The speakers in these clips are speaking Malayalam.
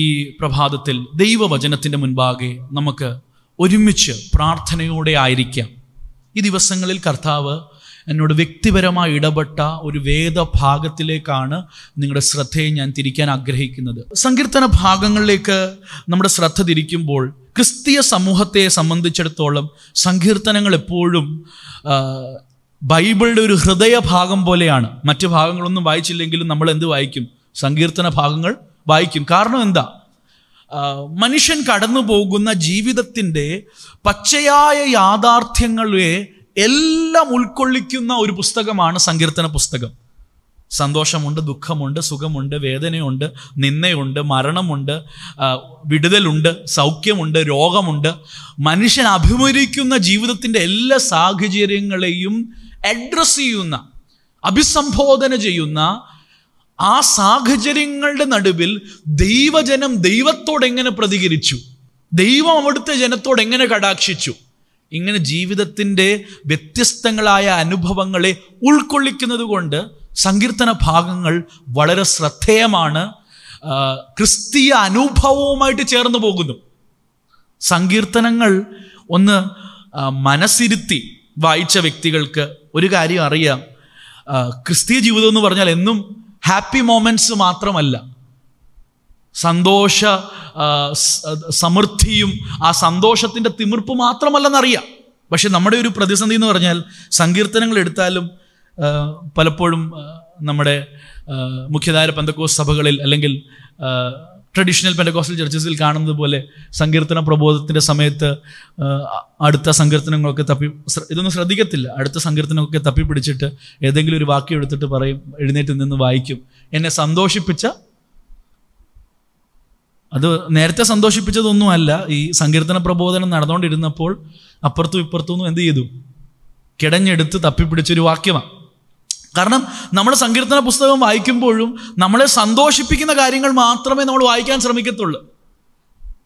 ഈ പ്രഭാതത്തിൽ ദൈവവചനത്തിൻ്റെ മുൻപാകെ നമുക്ക് ഒരുമിച്ച് പ്രാർത്ഥനയോടെ ആയിരിക്കാം ഈ ദിവസങ്ങളിൽ കർത്താവ് എന്നോട് വ്യക്തിപരമായി ഇടപെട്ട ഒരു വേദഭാഗത്തിലേക്കാണ് നിങ്ങളുടെ ശ്രദ്ധയെ ഞാൻ തിരിക്കാൻ ആഗ്രഹിക്കുന്നത് സങ്കീർത്തന ഭാഗങ്ങളിലേക്ക് നമ്മുടെ ശ്രദ്ധ തിരിക്കുമ്പോൾ ക്രിസ്തീയ സമൂഹത്തെ സംബന്ധിച്ചിടത്തോളം സങ്കീർത്തനങ്ങൾ എപ്പോഴും ബൈബിളുടെ ഒരു ഹൃദയഭാഗം പോലെയാണ് മറ്റു ഭാഗങ്ങളൊന്നും വായിച്ചില്ലെങ്കിലും നമ്മൾ എന്ത് വായിക്കും സങ്കീർത്തന ഭാഗങ്ങൾ വായിക്കും കാരണം എന്താ മനുഷ്യൻ കടന്നു പോകുന്ന ജീവിതത്തിൻ്റെ പച്ചയായ യാഥാർത്ഥ്യങ്ങളെ എല്ലാം ഉൾക്കൊള്ളിക്കുന്ന ഒരു പുസ്തകമാണ് സങ്കീർത്തന പുസ്തകം സന്തോഷമുണ്ട് ദുഃഖമുണ്ട് സുഖമുണ്ട് വേദനയുണ്ട് നിന്നയുണ്ട് മരണമുണ്ട് വിടുതലുണ്ട് സൗഖ്യമുണ്ട് രോഗമുണ്ട് മനുഷ്യൻ അഭിമുഖിക്കുന്ന ജീവിതത്തിൻ്റെ എല്ലാ സാഹചര്യങ്ങളെയും അഡ്രസ്സ് ചെയ്യുന്ന അഭിസംബോധന ചെയ്യുന്ന ആ സാഹചര്യങ്ങളുടെ നടുവിൽ ദൈവജനം ദൈവത്തോട് എങ്ങനെ പ്രതികരിച്ചു ദൈവം അവിടുത്തെ ജനത്തോട് എങ്ങനെ കടാക്ഷിച്ചു ഇങ്ങനെ ജീവിതത്തിൻ്റെ വ്യത്യസ്തങ്ങളായ അനുഭവങ്ങളെ ഉൾക്കൊള്ളിക്കുന്നത് കൊണ്ട് സങ്കീർത്തന ഭാഗങ്ങൾ വളരെ ശ്രദ്ധേയമാണ് ക്രിസ്തീയ അനുഭവവുമായിട്ട് ചേർന്ന് പോകുന്നു സങ്കീർത്തനങ്ങൾ ഒന്ന് മനസ്സിരുത്തി വായിച്ച വ്യക്തികൾക്ക് ഒരു കാര്യം അറിയാം ക്രിസ്തീയ ജീവിതം എന്ന് പറഞ്ഞാൽ എന്നും ഹാപ്പി മൊമെൻറ്റ്സ് മാത്രമല്ല സന്തോഷ സമൃദ്ധിയും ആ സന്തോഷത്തിൻ്റെ തിമിർപ്പ് മാത്രമല്ലെന്നറിയാം പക്ഷെ നമ്മുടെ ഒരു പ്രതിസന്ധി എന്ന് പറഞ്ഞാൽ സങ്കീർത്തനങ്ങൾ എടുത്താലും പലപ്പോഴും നമ്മുടെ മുഖ്യധാര പന്തക്കോസ് സഭകളിൽ അല്ലെങ്കിൽ ട്രഡീഷണൽ പെൻഡഗോസ്റ്റൽ ചർച്ചസിൽ കാണുന്നത് പോലെ സങ്കീർത്തന പ്രബോധത്തിൻ്റെ സമയത്ത് അടുത്ത സങ്കീർത്തനങ്ങളൊക്കെ തപ്പി ഇതൊന്നും ശ്രദ്ധിക്കത്തില്ല അടുത്ത സങ്കീർത്തനങ്ങളൊക്കെ തപ്പി പിടിച്ചിട്ട് ഏതെങ്കിലും ഒരു വാക്യം എടുത്തിട്ട് പറയും എഴുന്നേറ്റ് നിന്ന് വായിക്കും എന്നെ സന്തോഷിപ്പിച്ച അത് നേരത്തെ സന്തോഷിപ്പിച്ചതൊന്നും അല്ല ഈ സങ്കീർത്തന പ്രബോധനം നടന്നുകൊണ്ടിരുന്നപ്പോൾ അപ്പുറത്തും ഇപ്പുറത്തുനിന്നും എന്ത് ചെയ്തു കിടഞ്ഞെടുത്ത് തപ്പിപ്പിടിച്ചൊരു വാക്യമാണ് കാരണം നമ്മൾ സങ്കീർത്തന പുസ്തകം വായിക്കുമ്പോഴും നമ്മളെ സന്തോഷിപ്പിക്കുന്ന കാര്യങ്ങൾ മാത്രമേ നമ്മൾ വായിക്കാൻ ശ്രമിക്കത്തുള്ളൂ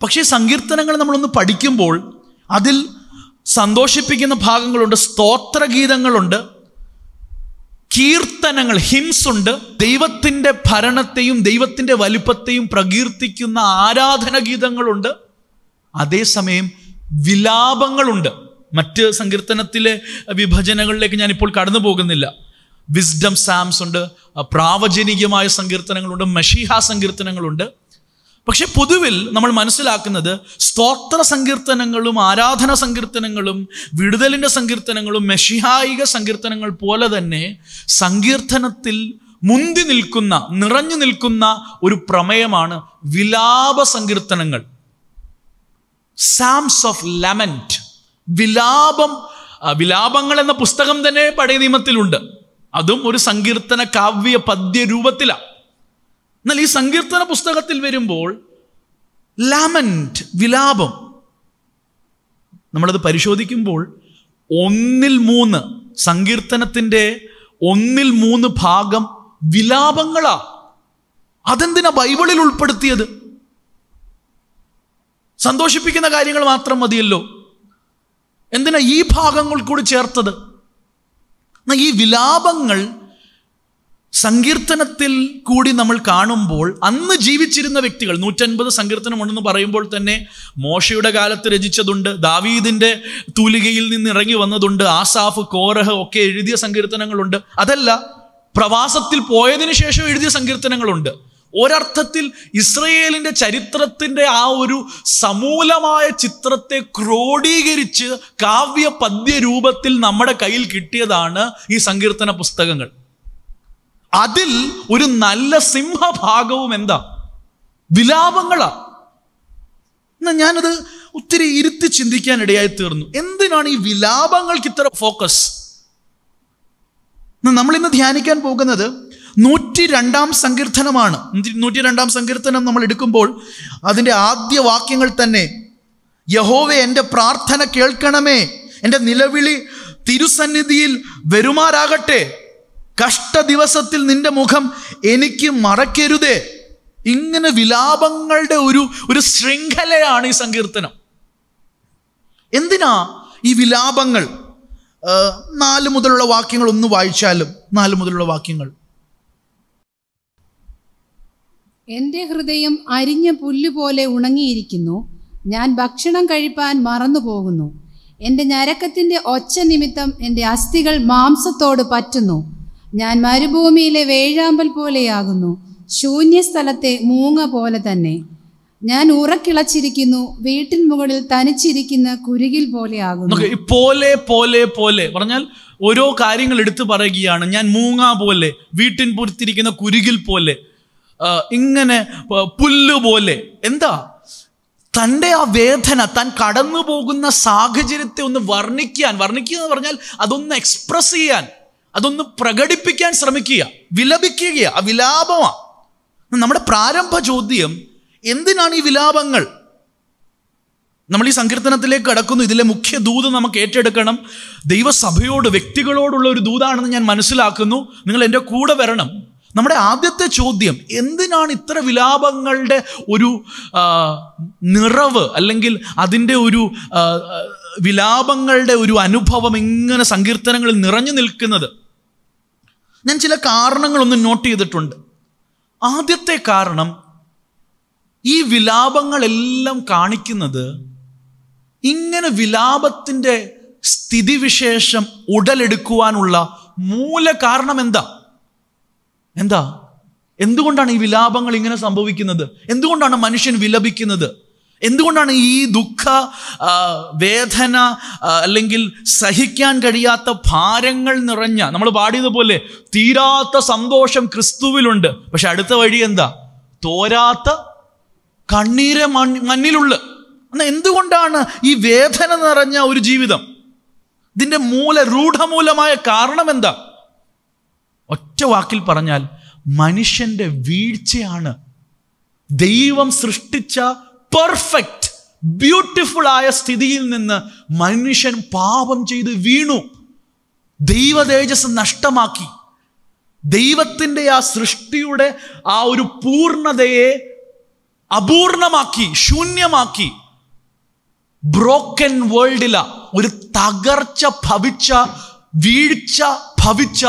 പക്ഷേ സങ്കീർത്തനങ്ങൾ നമ്മളൊന്ന് പഠിക്കുമ്പോൾ അതിൽ സന്തോഷിപ്പിക്കുന്ന ഭാഗങ്ങളുണ്ട് സ്തോത്രഗീതങ്ങളുണ്ട് കീർത്തനങ്ങൾ ഹിംസ് ഉണ്ട് ദൈവത്തിൻ്റെ ഭരണത്തെയും ദൈവത്തിൻ്റെ വലിപ്പത്തെയും പ്രകീർത്തിക്കുന്ന ആരാധന ഗീതങ്ങളുണ്ട് അതേസമയം വിലാപങ്ങളുണ്ട് മറ്റ് സങ്കീർത്തനത്തിലെ വിഭജനങ്ങളിലേക്ക് ഞാനിപ്പോൾ കടന്നു പോകുന്നില്ല വിസ്ഡം സാംസ് ഉണ്ട് പ്രാവചനികമായ സങ്കീർത്തനങ്ങളുണ്ട് മഷീഹ സങ്കീർത്തനങ്ങളുണ്ട് പക്ഷെ പൊതുവിൽ നമ്മൾ മനസ്സിലാക്കുന്നത് സ്തോത്ര സങ്കീർത്തനങ്ങളും ആരാധന സങ്കീർത്തനങ്ങളും വിടുതലിൻ്റെ സങ്കീർത്തനങ്ങളും മെഷിഹായിക സങ്കീർത്തനങ്ങൾ പോലെ തന്നെ സങ്കീർത്തനത്തിൽ മുന്തി നിൽക്കുന്ന നിറഞ്ഞു നിൽക്കുന്ന ഒരു പ്രമേയമാണ് വിലാപ സങ്കീർത്തനങ്ങൾ സാംസ് ഓഫ് ലെമൻറ്റ് വിലാപം വിലാപങ്ങൾ എന്ന പുസ്തകം തന്നെ പഴയ നിയമത്തിലുണ്ട് അതും ഒരു സങ്കീർത്തന കാവ്യ പദ്യ രൂപത്തിലാണ് എന്നാൽ ഈ സങ്കീർത്തന പുസ്തകത്തിൽ വരുമ്പോൾ ലാമൻറ്റ് വിലാപം നമ്മളത് പരിശോധിക്കുമ്പോൾ ഒന്നിൽ മൂന്ന് സങ്കീർത്തനത്തിൻ്റെ ഒന്നിൽ മൂന്ന് ഭാഗം വിലാപങ്ങളാ അതെന്തിനാ ബൈബിളിൽ ഉൾപ്പെടുത്തിയത് സന്തോഷിപ്പിക്കുന്ന കാര്യങ്ങൾ മാത്രം മതിയല്ലോ എന്തിനാ ഈ ഭാഗങ്ങൾ കൂടി ചേർത്തത് എന്നാൽ ഈ വിലാപങ്ങൾ സങ്കീർത്തനത്തിൽ കൂടി നമ്മൾ കാണുമ്പോൾ അന്ന് ജീവിച്ചിരുന്ന വ്യക്തികൾ നൂറ്റൻപത് സങ്കീർത്തനമുണ്ടെന്ന് പറയുമ്പോൾ തന്നെ മോശയുടെ കാലത്ത് രചിച്ചതുണ്ട് ദാവീദിൻ്റെ തൂലികയിൽ നിന്ന് ഇറങ്ങി വന്നതുണ്ട് ആസാഫ് കോരഹ് ഒക്കെ എഴുതിയ സങ്കീർത്തനങ്ങളുണ്ട് അതല്ല പ്രവാസത്തിൽ പോയതിനു ശേഷം എഴുതിയ സങ്കീർത്തനങ്ങളുണ്ട് ഒരർത്ഥത്തിൽ ഇസ്രയേലിൻ്റെ ചരിത്രത്തിൻ്റെ ആ ഒരു സമൂലമായ ചിത്രത്തെ ക്രോഡീകരിച്ച് കാവ്യ പദ്യ രൂപത്തിൽ നമ്മുടെ കയ്യിൽ കിട്ടിയതാണ് ഈ സങ്കീർത്തന പുസ്തകങ്ങൾ അതിൽ ഒരു നല്ല സിംഹഭാഗവും എന്താ വിലാപങ്ങളാ എന്നാ ഞാനത് ഒത്തിരി ഇരുത്തി ചിന്തിക്കാൻ ഇടയായി തീർന്നു എന്തിനാണ് ഈ വിലാപങ്ങൾക്ക് ഇത്ര ഫോക്കസ് നമ്മൾ ഇന്ന് ധ്യാനിക്കാൻ പോകുന്നത് നൂറ്റി രണ്ടാം സങ്കീർത്തനമാണ് നൂറ്റി രണ്ടാം സങ്കീർത്തനം നമ്മൾ എടുക്കുമ്പോൾ അതിൻ്റെ ആദ്യ വാക്യങ്ങൾ തന്നെ യഹോവെ എൻ്റെ പ്രാർത്ഥന കേൾക്കണമേ എൻ്റെ നിലവിളി തിരുസന്നിധിയിൽ വരുമാറാകട്ടെ കഷ്ട ദിവസത്തിൽ നിന്റെ മുഖം എനിക്ക് മറക്കരുതേ ഇങ്ങനെ വിലാപങ്ങളുടെ ഒരു ഒരു ശൃംഖലയാണ് ഈ സങ്കീർത്തനം എന്തിനാ ഈ വിലാപങ്ങൾ നാല് മുതലുള്ള വാക്യങ്ങൾ ഒന്ന് വായിച്ചാലും നാല് മുതലുള്ള വാക്യങ്ങൾ എൻ്റെ ഹൃദയം അരിഞ്ഞ പുല്ലുപോലെ ഉണങ്ങിയിരിക്കുന്നു ഞാൻ ഭക്ഷണം കഴിപ്പാൻ മറന്നു പോകുന്നു എൻ്റെ ഞരക്കത്തിൻ്റെ ഒച്ച നിമിത്തം എൻ്റെ അസ്ഥികൾ മാംസത്തോട് പറ്റുന്നു ഞാൻ മരുഭൂമിയിലെ വേഴാമ്പൽ പോലെയാകുന്നു ശൂന്യസ്ഥലത്തെ മൂങ്ങ പോലെ തന്നെ ഞാൻ ഉറക്കിളച്ചിരിക്കുന്നു വീട്ടിൻ മുകളിൽ തനിച്ചിരിക്കുന്ന കുരുകിൽ പോലെയാകുന്നു പോലെ പോലെ പോലെ പറഞ്ഞാൽ ഓരോ കാര്യങ്ങൾ എടുത്തു പറയുകയാണ് ഞാൻ മൂങ്ങ പോലെ വീട്ടിൻ പുറത്തിരിക്കുന്ന കുരുകിൽ പോലെ ഇങ്ങനെ പുല്ലുപോലെ എന്താ തൻ്റെ ആ വേദന താൻ കടന്നു പോകുന്ന സാഹചര്യത്തെ ഒന്ന് വർണ്ണിക്കാൻ വർണ്ണിക്കുക എന്ന് പറഞ്ഞാൽ അതൊന്ന് എക്സ്പ്രസ് ചെയ്യാൻ അതൊന്ന് പ്രകടിപ്പിക്കാൻ ശ്രമിക്കുക വിലപിക്കുക ആ വിലാപമാണ് നമ്മുടെ പ്രാരംഭ ചോദ്യം എന്തിനാണ് ഈ വിലാപങ്ങൾ നമ്മൾ ഈ സങ്കീർത്തനത്തിലേക്ക് കടക്കുന്നു ഇതിലെ മുഖ്യ ദൂത് നമുക്ക് ഏറ്റെടുക്കണം ദൈവസഭയോട് വ്യക്തികളോടുള്ള ഒരു ദൂതാണെന്ന് ഞാൻ മനസ്സിലാക്കുന്നു നിങ്ങൾ എൻ്റെ കൂടെ വരണം നമ്മുടെ ആദ്യത്തെ ചോദ്യം എന്തിനാണ് ഇത്ര വിലാപങ്ങളുടെ ഒരു നിറവ് അല്ലെങ്കിൽ അതിൻ്റെ ഒരു വിലാപങ്ങളുടെ ഒരു അനുഭവം ഇങ്ങനെ സങ്കീർത്തനങ്ങളിൽ നിറഞ്ഞു നിൽക്കുന്നത് ഞാൻ ചില കാരണങ്ങളൊന്നും നോട്ട് ചെയ്തിട്ടുണ്ട് ആദ്യത്തെ കാരണം ഈ വിലാപങ്ങളെല്ലാം കാണിക്കുന്നത് ഇങ്ങനെ വിലാപത്തിൻ്റെ സ്ഥിതിവിശേഷം ഉടലെടുക്കുവാനുള്ള മൂല കാരണം എന്താ എന്താ എന്തുകൊണ്ടാണ് ഈ വിലാപങ്ങൾ ഇങ്ങനെ സംഭവിക്കുന്നത് എന്തുകൊണ്ടാണ് മനുഷ്യൻ വിലപിക്കുന്നത് എന്തുകൊണ്ടാണ് ഈ ദുഃഖ വേദന അല്ലെങ്കിൽ സഹിക്കാൻ കഴിയാത്ത ഭാരങ്ങൾ നിറഞ്ഞ നമ്മൾ പാടിയതുപോലെ തീരാത്ത സന്തോഷം ക്രിസ്തുവിലുണ്ട് പക്ഷെ അടുത്ത വഴി എന്താ തോരാത്ത കണ്ണീരെ മണ്ണിലുള്ള എന്നാൽ എന്തുകൊണ്ടാണ് ഈ വേദന നിറഞ്ഞ ഒരു ജീവിതം ഇതിൻ്റെ മൂല രൂഢമൂലമായ കാരണം എന്താ ഒറ്റ വാക്കിൽ പറഞ്ഞാൽ മനുഷ്യൻ്റെ വീഴ്ചയാണ് ദൈവം സൃഷ്ടിച്ച പെർഫെക്റ്റ് ബ്യൂട്ടിഫുൾ ആയ സ്ഥിതിയിൽ നിന്ന് മനുഷ്യൻ പാപം ചെയ്ത് വീണു ദൈവതേജസ് നഷ്ടമാക്കി ദൈവത്തിൻ്റെ ആ സൃഷ്ടിയുടെ ആ ഒരു പൂർണ്ണതയെ അപൂർണമാക്കി ശൂന്യമാക്കി ബ്രോക്കൻ വേൾഡിലാ ഒരു തകർച്ച ഭവിച്ച വീഴ്ച ഭവിച്ച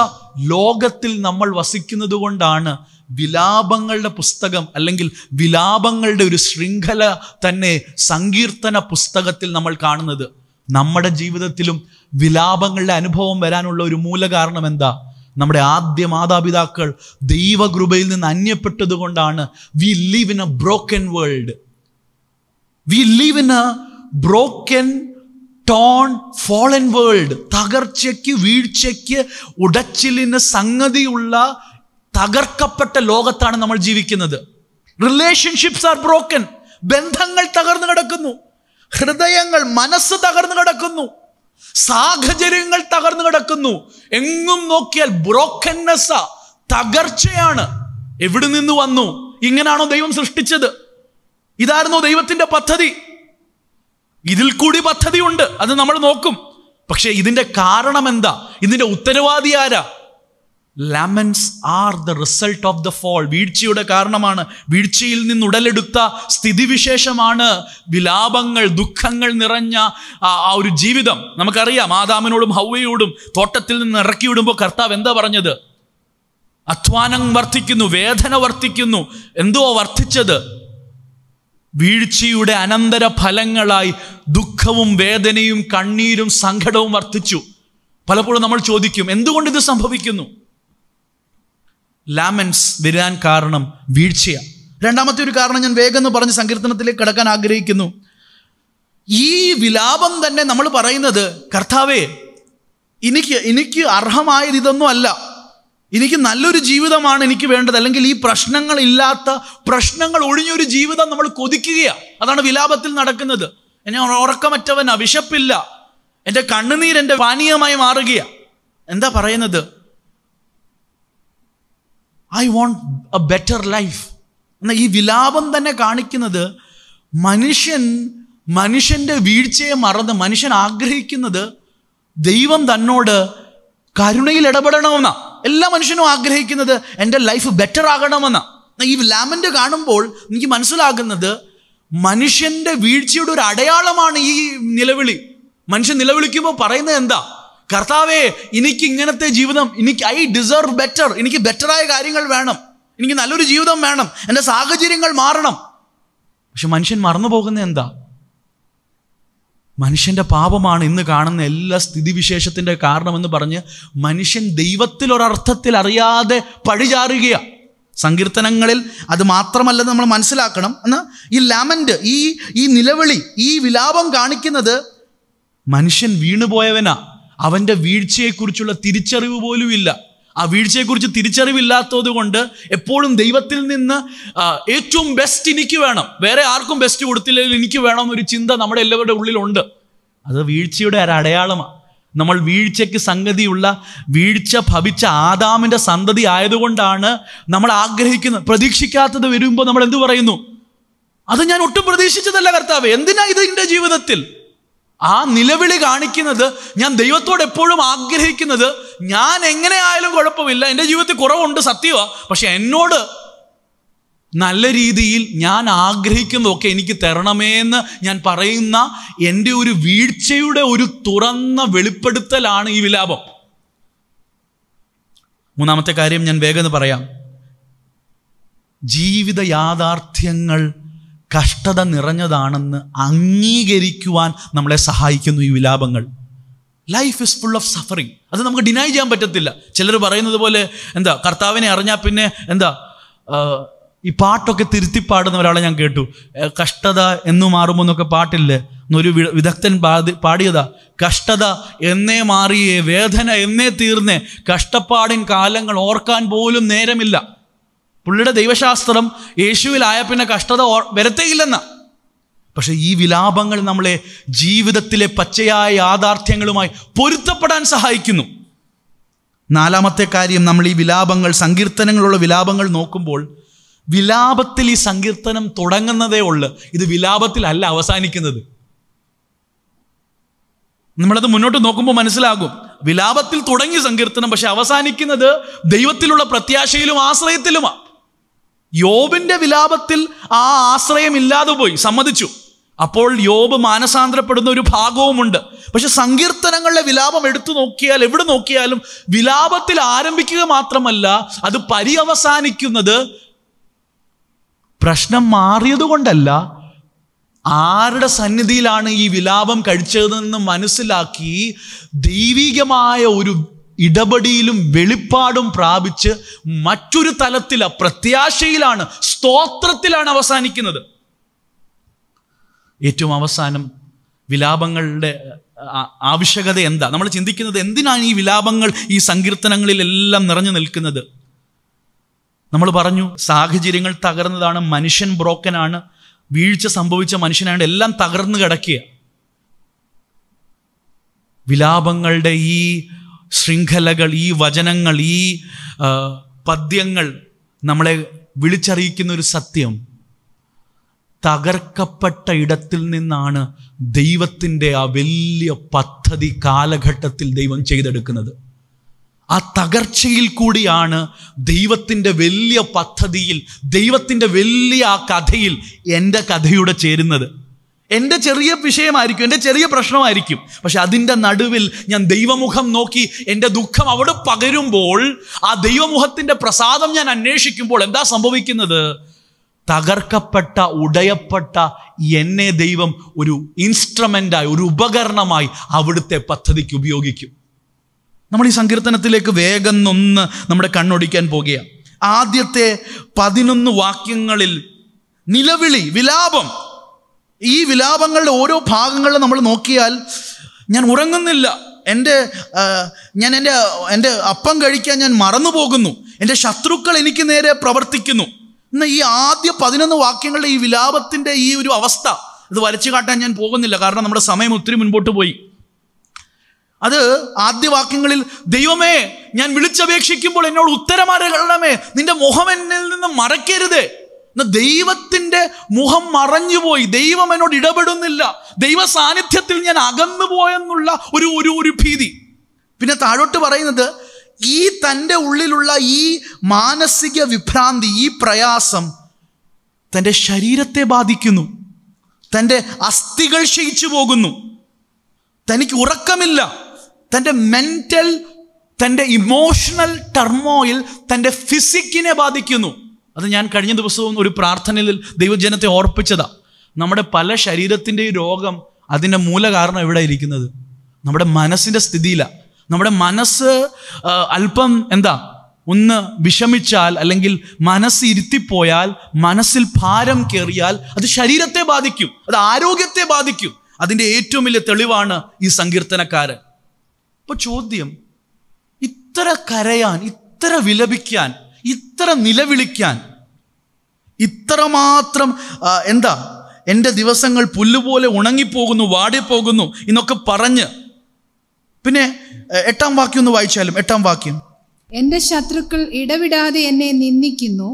ലോകത്തിൽ നമ്മൾ വസിക്കുന്നത് കൊണ്ടാണ് വിലാപങ്ങളുടെ പുസ്തകം അല്ലെങ്കിൽ വിലാപങ്ങളുടെ ഒരു ശൃംഖല തന്നെ സങ്കീർത്തന പുസ്തകത്തിൽ നമ്മൾ കാണുന്നത് നമ്മുടെ ജീവിതത്തിലും വിലാപങ്ങളുടെ അനുഭവം വരാനുള്ള ഒരു മൂല കാരണം എന്താ നമ്മുടെ ആദ്യ മാതാപിതാക്കൾ ദൈവകൃപയിൽ നിന്ന് അന്യപ്പെട്ടത് കൊണ്ടാണ് we live in a broken world we live in a broken torn fallen world തകർച്ചയ്ക്ക് വീഴ്ചയ്ക്ക് ഉടച്ചിലിന് സംഗതിയുള്ള തകർക്കപ്പെട്ട ലോകത്താണ് നമ്മൾ ജീവിക്കുന്നത് റിലേഷൻഷിപ്സ് ആർ ബ്രോക്കൻ ബന്ധങ്ങൾ തകർന്നു കിടക്കുന്നു ഹൃദയങ്ങൾ മനസ്സ് തകർന്നു കിടക്കുന്നു സാഹചര്യങ്ങൾ തകർന്നു കിടക്കുന്നു എങ്ങും നോക്കിയാൽ ബ്രോക്കൻനെസ്സ തകർച്ചയാണ് എവിടെ നിന്ന് വന്നു ഇങ്ങനാണോ ദൈവം സൃഷ്ടിച്ചത് ഇതായിരുന്നു ദൈവത്തിന്റെ പദ്ധതി ഇതിൽ കൂടി പദ്ധതിയുണ്ട് അത് നമ്മൾ നോക്കും പക്ഷേ ഇതിൻ്റെ കാരണം എന്താ ഇതിൻ്റെ ഉത്തരവാദി ആരാ laments are the result of the fall വീഴ്ചയുടെ കാരണമാണ് വീഴ്ചയിൽ നിന്ന് ഉടലെടുത്ത സ്ഥിതിവിശേഷമാണ് വിലാപങ്ങൾ ദുഃഖങ്ങൾ നിറഞ്ഞ ആ ഒരു ജീവിതം നമുക്കറിയാം ആദാമിനോടും ഹൗവയോടും തോട്ടത്തിൽ നിന്ന് ഇറക്കി വിടുമ്പോൾ കർത്താവ് എന്താ പറഞ്ഞത് അധ്വാനം വർദ്ധിക്കുന്നു വേദന വർദ്ധിക്കുന്നു എന്തോ വർദ്ധിച്ചത് വീഴ്ചയുടെ അനന്തര ഫലങ്ങളായി ദുഃഖവും വേദനയും കണ്ണീരും സങ്കടവും വർദ്ധിച്ചു പലപ്പോഴും നമ്മൾ ചോദിക്കും എന്തുകൊണ്ട് ഇത് സംഭവിക്കുന്നു ലാമൻസ് വരാൻ കാരണം വീഴ്ചയാണ് രണ്ടാമത്തെ ഒരു കാരണം ഞാൻ വേഗം എന്ന് പറഞ്ഞ് സങ്കീർത്തനത്തിലേക്ക് കിടക്കാൻ ആഗ്രഹിക്കുന്നു ഈ വിലാപം തന്നെ നമ്മൾ പറയുന്നത് കർത്താവേ എനിക്ക് എനിക്ക് അർഹമായത് ഇതൊന്നും അല്ല എനിക്ക് നല്ലൊരു ജീവിതമാണ് എനിക്ക് വേണ്ടത് അല്ലെങ്കിൽ ഈ പ്രശ്നങ്ങളില്ലാത്ത പ്രശ്നങ്ങൾ ഒഴിഞ്ഞൊരു ജീവിതം നമ്മൾ കൊതിക്കുകയാണ് അതാണ് വിലാപത്തിൽ നടക്കുന്നത് എന്നെ ഉറക്കമറ്റവൻ വിശപ്പില്ല എൻ്റെ കണ്ണുനീർ എൻ്റെ പാനീയമായി മാറുകയാണ് എന്താ പറയുന്നത് I want a better life എന്നാൽ ഈ വിലാപം തന്നെ കാണിക്കുന്നത് മനുഷ്യൻ മനുഷ്യൻ്റെ വീഴ്ചയെ മറന്ന് മനുഷ്യൻ ആഗ്രഹിക്കുന്നത് ദൈവം തന്നോട് കരുണയിൽ ഇടപെടണമെന്നാണ് എല്ലാ മനുഷ്യനും ആഗ്രഹിക്കുന്നത് എൻ്റെ ലൈഫ് ബെറ്റർ ആകണമെന്നാണ് ഈ ലാമൻ്റ് കാണുമ്പോൾ എനിക്ക് മനസ്സിലാകുന്നത് മനുഷ്യൻ്റെ വീഴ്ചയുടെ ഒരു അടയാളമാണ് ഈ നിലവിളി മനുഷ്യൻ നിലവിളിക്കുമ്പോൾ പറയുന്നത് എന്താ കർത്താവേ എനിക്ക് ഇങ്ങനത്തെ ജീവിതം എനിക്ക് ഐ ഡിസേർവ് ബെറ്റർ എനിക്ക് ബെറ്ററായ കാര്യങ്ങൾ വേണം എനിക്ക് നല്ലൊരു ജീവിതം വേണം എൻ്റെ സാഹചര്യങ്ങൾ മാറണം പക്ഷെ മനുഷ്യൻ മറന്നു പോകുന്നത് എന്താ മനുഷ്യൻ്റെ പാപമാണ് ഇന്ന് കാണുന്ന എല്ലാ സ്ഥിതിവിശേഷത്തിൻ്റെ കാരണമെന്ന് പറഞ്ഞ് മനുഷ്യൻ ദൈവത്തിലൊരർത്ഥത്തിൽ അറിയാതെ പഴിചാറുകയാണ് സങ്കീർത്തനങ്ങളിൽ അത് മാത്രമല്ലെന്ന് നമ്മൾ മനസ്സിലാക്കണം എന്ന് ഈ ലാമൻ്റ് ഈ ഈ നിലവിളി ഈ വിലാപം കാണിക്കുന്നത് മനുഷ്യൻ വീണുപോയവനാ അവൻ്റെ വീഴ്ചയെക്കുറിച്ചുള്ള തിരിച്ചറിവ് പോലുമില്ല ആ വീഴ്ചയെക്കുറിച്ച് തിരിച്ചറിവില്ലാത്തത് കൊണ്ട് എപ്പോഴും ദൈവത്തിൽ നിന്ന് ഏറ്റവും ബെസ്റ്റ് എനിക്ക് വേണം വേറെ ആർക്കും ബെസ്റ്റ് കൊടുത്തില്ലെങ്കിൽ എനിക്ക് വേണം എന്നൊരു ചിന്ത നമ്മുടെ എല്ലാവരുടെ ഉള്ളിലുണ്ട് അത് വീഴ്ചയുടെ ഒരു അടയാളമാണ് നമ്മൾ വീഴ്ചയ്ക്ക് സംഗതിയുള്ള വീഴ്ച ഭവിച്ച ആദാമിൻ്റെ സന്തതി ആയതുകൊണ്ടാണ് നമ്മൾ ആഗ്രഹിക്കുന്നത് പ്രതീക്ഷിക്കാത്തത് വരുമ്പോൾ നമ്മൾ എന്തു പറയുന്നു അത് ഞാൻ ഒട്ടും പ്രതീക്ഷിച്ചതല്ല കർത്താവ് എന്തിനാ ഇത് എൻ്റെ ജീവിതത്തിൽ ആ നിലവിളി കാണിക്കുന്നത് ഞാൻ ദൈവത്തോട് എപ്പോഴും ആഗ്രഹിക്കുന്നത് ഞാൻ എങ്ങനെ ആയാലും കുഴപ്പമില്ല എൻ്റെ ജീവിതത്തിൽ കുറവുണ്ട് സത്യമാണ് പക്ഷെ എന്നോട് നല്ല രീതിയിൽ ഞാൻ ആഗ്രഹിക്കുന്നതൊക്കെ എനിക്ക് തരണമേ എന്ന് ഞാൻ പറയുന്ന എൻ്റെ ഒരു വീഴ്ചയുടെ ഒരു തുറന്ന വെളിപ്പെടുത്തലാണ് ഈ വിലാപം മൂന്നാമത്തെ കാര്യം ഞാൻ വേഗം പറയാം ജീവിത യാഥാർത്ഥ്യങ്ങൾ കഷ്ടത നിറഞ്ഞതാണെന്ന് അംഗീകരിക്കുവാൻ നമ്മളെ സഹായിക്കുന്നു ഈ വിലാപങ്ങൾ life is full of suffering അത് നമുക്ക് ഡിനൈ ചെയ്യാൻ പറ്റത്തില്ല ചിലർ പറയുന്നത് പോലെ എന്താ കർത്താവിനെ അറിഞ്ഞാൽ പിന്നെ എന്താ ഈ പാട്ടൊക്കെ തിരുത്തിപ്പാടുന്ന ഒരാളെ ഞാൻ കേട്ടു കഷ്ടത എന്ന് മാറുമോ എന്നൊക്കെ പാട്ടില്ലേ എന്നൊരു വിദഗ്ധൻ പാടി പാടിയതാ കഷ്ടത എന്നേ മാറിയേ വേദന എന്നേ തീർന്നേ കഷ്ടപ്പാടിൻ കാലങ്ങൾ ഓർക്കാൻ പോലും നേരമില്ല പുള്ളിയുടെ ദൈവശാസ്ത്രം യേശുവിലായ പിന്നെ കഷ്ടത വരത്തേയില്ലെന്ന പക്ഷേ ഈ വിലാപങ്ങൾ നമ്മളെ ജീവിതത്തിലെ പച്ചയായ യാഥാർത്ഥ്യങ്ങളുമായി പൊരുത്തപ്പെടാൻ സഹായിക്കുന്നു നാലാമത്തെ കാര്യം നമ്മൾ ഈ വിലാപങ്ങൾ സങ്കീർത്തനങ്ങളുള്ള വിലാപങ്ങൾ നോക്കുമ്പോൾ വിലാപത്തിൽ ഈ സങ്കീർത്തനം തുടങ്ങുന്നതേ ഉള്ളു ഇത് വിലാപത്തിലല്ല അവസാനിക്കുന്നത് നമ്മളത് മുന്നോട്ട് നോക്കുമ്പോൾ മനസ്സിലാകും വിലാപത്തിൽ തുടങ്ങി സങ്കീർത്തനം പക്ഷെ അവസാനിക്കുന്നത് ദൈവത്തിലുള്ള പ്രത്യാശയിലും ആശ്രയത്തിലുമാണ് യോബിന്റെ വിലാപത്തിൽ ആ ആശ്രയം ഇല്ലാതെ പോയി സമ്മതിച്ചു അപ്പോൾ യോബ് മാനസാന്തരപ്പെടുന്ന ഒരു ഭാഗവുമുണ്ട് പക്ഷെ സങ്കീർത്തനങ്ങളുടെ വിലാപം എടുത്തു നോക്കിയാൽ എവിടെ നോക്കിയാലും വിലാപത്തിൽ ആരംഭിക്കുക മാത്രമല്ല അത് പര്യവസാനിക്കുന്നത് പ്രശ്നം മാറിയതുകൊണ്ടല്ല ആരുടെ സന്നിധിയിലാണ് ഈ വിലാപം കഴിച്ചതെന്ന് മനസ്സിലാക്കി ദൈവികമായ ഒരു ഇടപടിയിലും വെളിപ്പാടും പ്രാപിച്ച് മറ്റൊരു തലത്തില പ്രത്യാശയിലാണ് സ്തോത്രത്തിലാണ് അവസാനിക്കുന്നത് ഏറ്റവും അവസാനം വിലാപങ്ങളുടെ ആവശ്യകത എന്താ നമ്മൾ ചിന്തിക്കുന്നത് എന്തിനാണ് ഈ വിലാപങ്ങൾ ഈ സങ്കീർത്തനങ്ങളിലെല്ലാം നിറഞ്ഞു നിൽക്കുന്നത് നമ്മൾ പറഞ്ഞു സാഹചര്യങ്ങൾ തകർന്നതാണ് മനുഷ്യൻ ബ്രോക്കനാണ് വീഴ്ച സംഭവിച്ച മനുഷ്യനാണ് എല്ലാം തകർന്നു കിടക്കുക വിലാപങ്ങളുടെ ഈ ശൃംഖലകൾ ഈ വചനങ്ങൾ ഈ പദ്യങ്ങൾ നമ്മളെ വിളിച്ചറിയിക്കുന്ന ഒരു സത്യം തകർക്കപ്പെട്ട ഇടത്തിൽ നിന്നാണ് ദൈവത്തിൻ്റെ ആ വലിയ പദ്ധതി കാലഘട്ടത്തിൽ ദൈവം ചെയ്തെടുക്കുന്നത് ആ തകർച്ചയിൽ കൂടിയാണ് ദൈവത്തിൻ്റെ വലിയ പദ്ധതിയിൽ ദൈവത്തിൻ്റെ വലിയ ആ കഥയിൽ എൻ്റെ കഥയുടെ ചേരുന്നത് എൻ്റെ ചെറിയ വിഷയമായിരിക്കും എൻ്റെ ചെറിയ പ്രശ്നമായിരിക്കും പക്ഷെ അതിൻ്റെ നടുവിൽ ഞാൻ ദൈവമുഖം നോക്കി എൻ്റെ ദുഃഖം അവിടെ പകരുമ്പോൾ ആ ദൈവമുഖത്തിൻ്റെ പ്രസാദം ഞാൻ അന്വേഷിക്കുമ്പോൾ എന്താ സംഭവിക്കുന്നത് തകർക്കപ്പെട്ട ഉടയപ്പെട്ട എന്നെ ദൈവം ഒരു ഇൻസ്ട്രുമെൻ്റായി ഒരു ഉപകരണമായി അവിടുത്തെ പദ്ധതിക്ക് ഉപയോഗിക്കും നമ്മൾ ഈ സങ്കീർത്തനത്തിലേക്ക് വേഗം നൊന്ന് നമ്മുടെ കണ്ണൊടിക്കാൻ പോകുകയാണ് ആദ്യത്തെ പതിനൊന്ന് വാക്യങ്ങളിൽ നിലവിളി വിലാപം ഈ വിലാപങ്ങളുടെ ഓരോ ഭാഗങ്ങളും നമ്മൾ നോക്കിയാൽ ഞാൻ ഉറങ്ങുന്നില്ല എൻ്റെ ഞാൻ എൻ്റെ എൻ്റെ അപ്പം കഴിക്കാൻ ഞാൻ മറന്നു പോകുന്നു എൻ്റെ ശത്രുക്കൾ എനിക്ക് നേരെ പ്രവർത്തിക്കുന്നു എന്ന ഈ ആദ്യ പതിനൊന്ന് വാക്യങ്ങളുടെ ഈ വിലാപത്തിൻ്റെ ഈ ഒരു അവസ്ഥ ഇത് വരച്ചു കാട്ടാൻ ഞാൻ പോകുന്നില്ല കാരണം നമ്മുടെ സമയം ഒത്തിരി മുൻപോട്ട് പോയി അത് ആദ്യ വാക്യങ്ങളിൽ ദൈവമേ ഞാൻ വിളിച്ചപേക്ഷിക്കുമ്പോൾ എന്നോട് ഉത്തരമറിയണമേ നിന്റെ മുഖം എന്നിൽ നിന്ന് മറക്കരുതേ ദൈവത്തിൻ്റെ മുഖം മറഞ്ഞുപോയി ദൈവം എന്നോട് ഇടപെടുന്നില്ല ദൈവ സാന്നിധ്യത്തിൽ ഞാൻ അകന്നു പോയെന്നുള്ള ഒരു ഒരു ഒരു ഭീതി പിന്നെ താഴോട്ട് പറയുന്നത് ഈ തൻ്റെ ഉള്ളിലുള്ള ഈ മാനസിക വിഭ്രാന്തി ഈ പ്രയാസം തൻ്റെ ശരീരത്തെ ബാധിക്കുന്നു തൻ്റെ അസ്ഥികൾ ക്ഷയിച്ചു പോകുന്നു തനിക്ക് ഉറക്കമില്ല തൻ്റെ മെൻറ്റൽ തൻ്റെ ഇമോഷണൽ ടർമോയിൽ തൻ്റെ ഫിസിക്കിനെ ബാധിക്കുന്നു അത് ഞാൻ കഴിഞ്ഞ ദിവസവും ഒരു പ്രാർത്ഥനയിൽ ദൈവജനത്തെ ഓർപ്പിച്ചതാ നമ്മുടെ പല ശരീരത്തിൻ്റെയും രോഗം അതിൻ്റെ മൂലകാരണം എവിടെ ഇരിക്കുന്നത് നമ്മുടെ മനസ്സിൻ്റെ സ്ഥിതിയിലാണ് നമ്മുടെ മനസ്സ് അല്പം എന്താ ഒന്ന് വിഷമിച്ചാൽ അല്ലെങ്കിൽ മനസ്സ് ഇരുത്തിപ്പോയാൽ മനസ്സിൽ ഭാരം കയറിയാൽ അത് ശരീരത്തെ ബാധിക്കും അത് ആരോഗ്യത്തെ ബാധിക്കും അതിൻ്റെ ഏറ്റവും വലിയ തെളിവാണ് ഈ സങ്കീർത്തനക്കാരൻ അപ്പോൾ ചോദ്യം ഇത്ര കരയാൻ ഇത്ര വിലപിക്കാൻ ഇത്ര നിലവിളിക്കാൻ ഇത്രമാത്രം എന്താ എൻ്റെ ദിവസങ്ങൾ പുല്ലുപോലെ ഉണങ്ങിപ്പോകുന്നു വാടിപ്പോകുന്നു എന്നൊക്കെ പറഞ്ഞ് പിന്നെ എട്ടാം വാക്യം ഒന്ന് വായിച്ചാലും എട്ടാം വാക്യം എൻ്റെ ശത്രുക്കൾ ഇടവിടാതെ എന്നെ നിന്ദിക്കുന്നു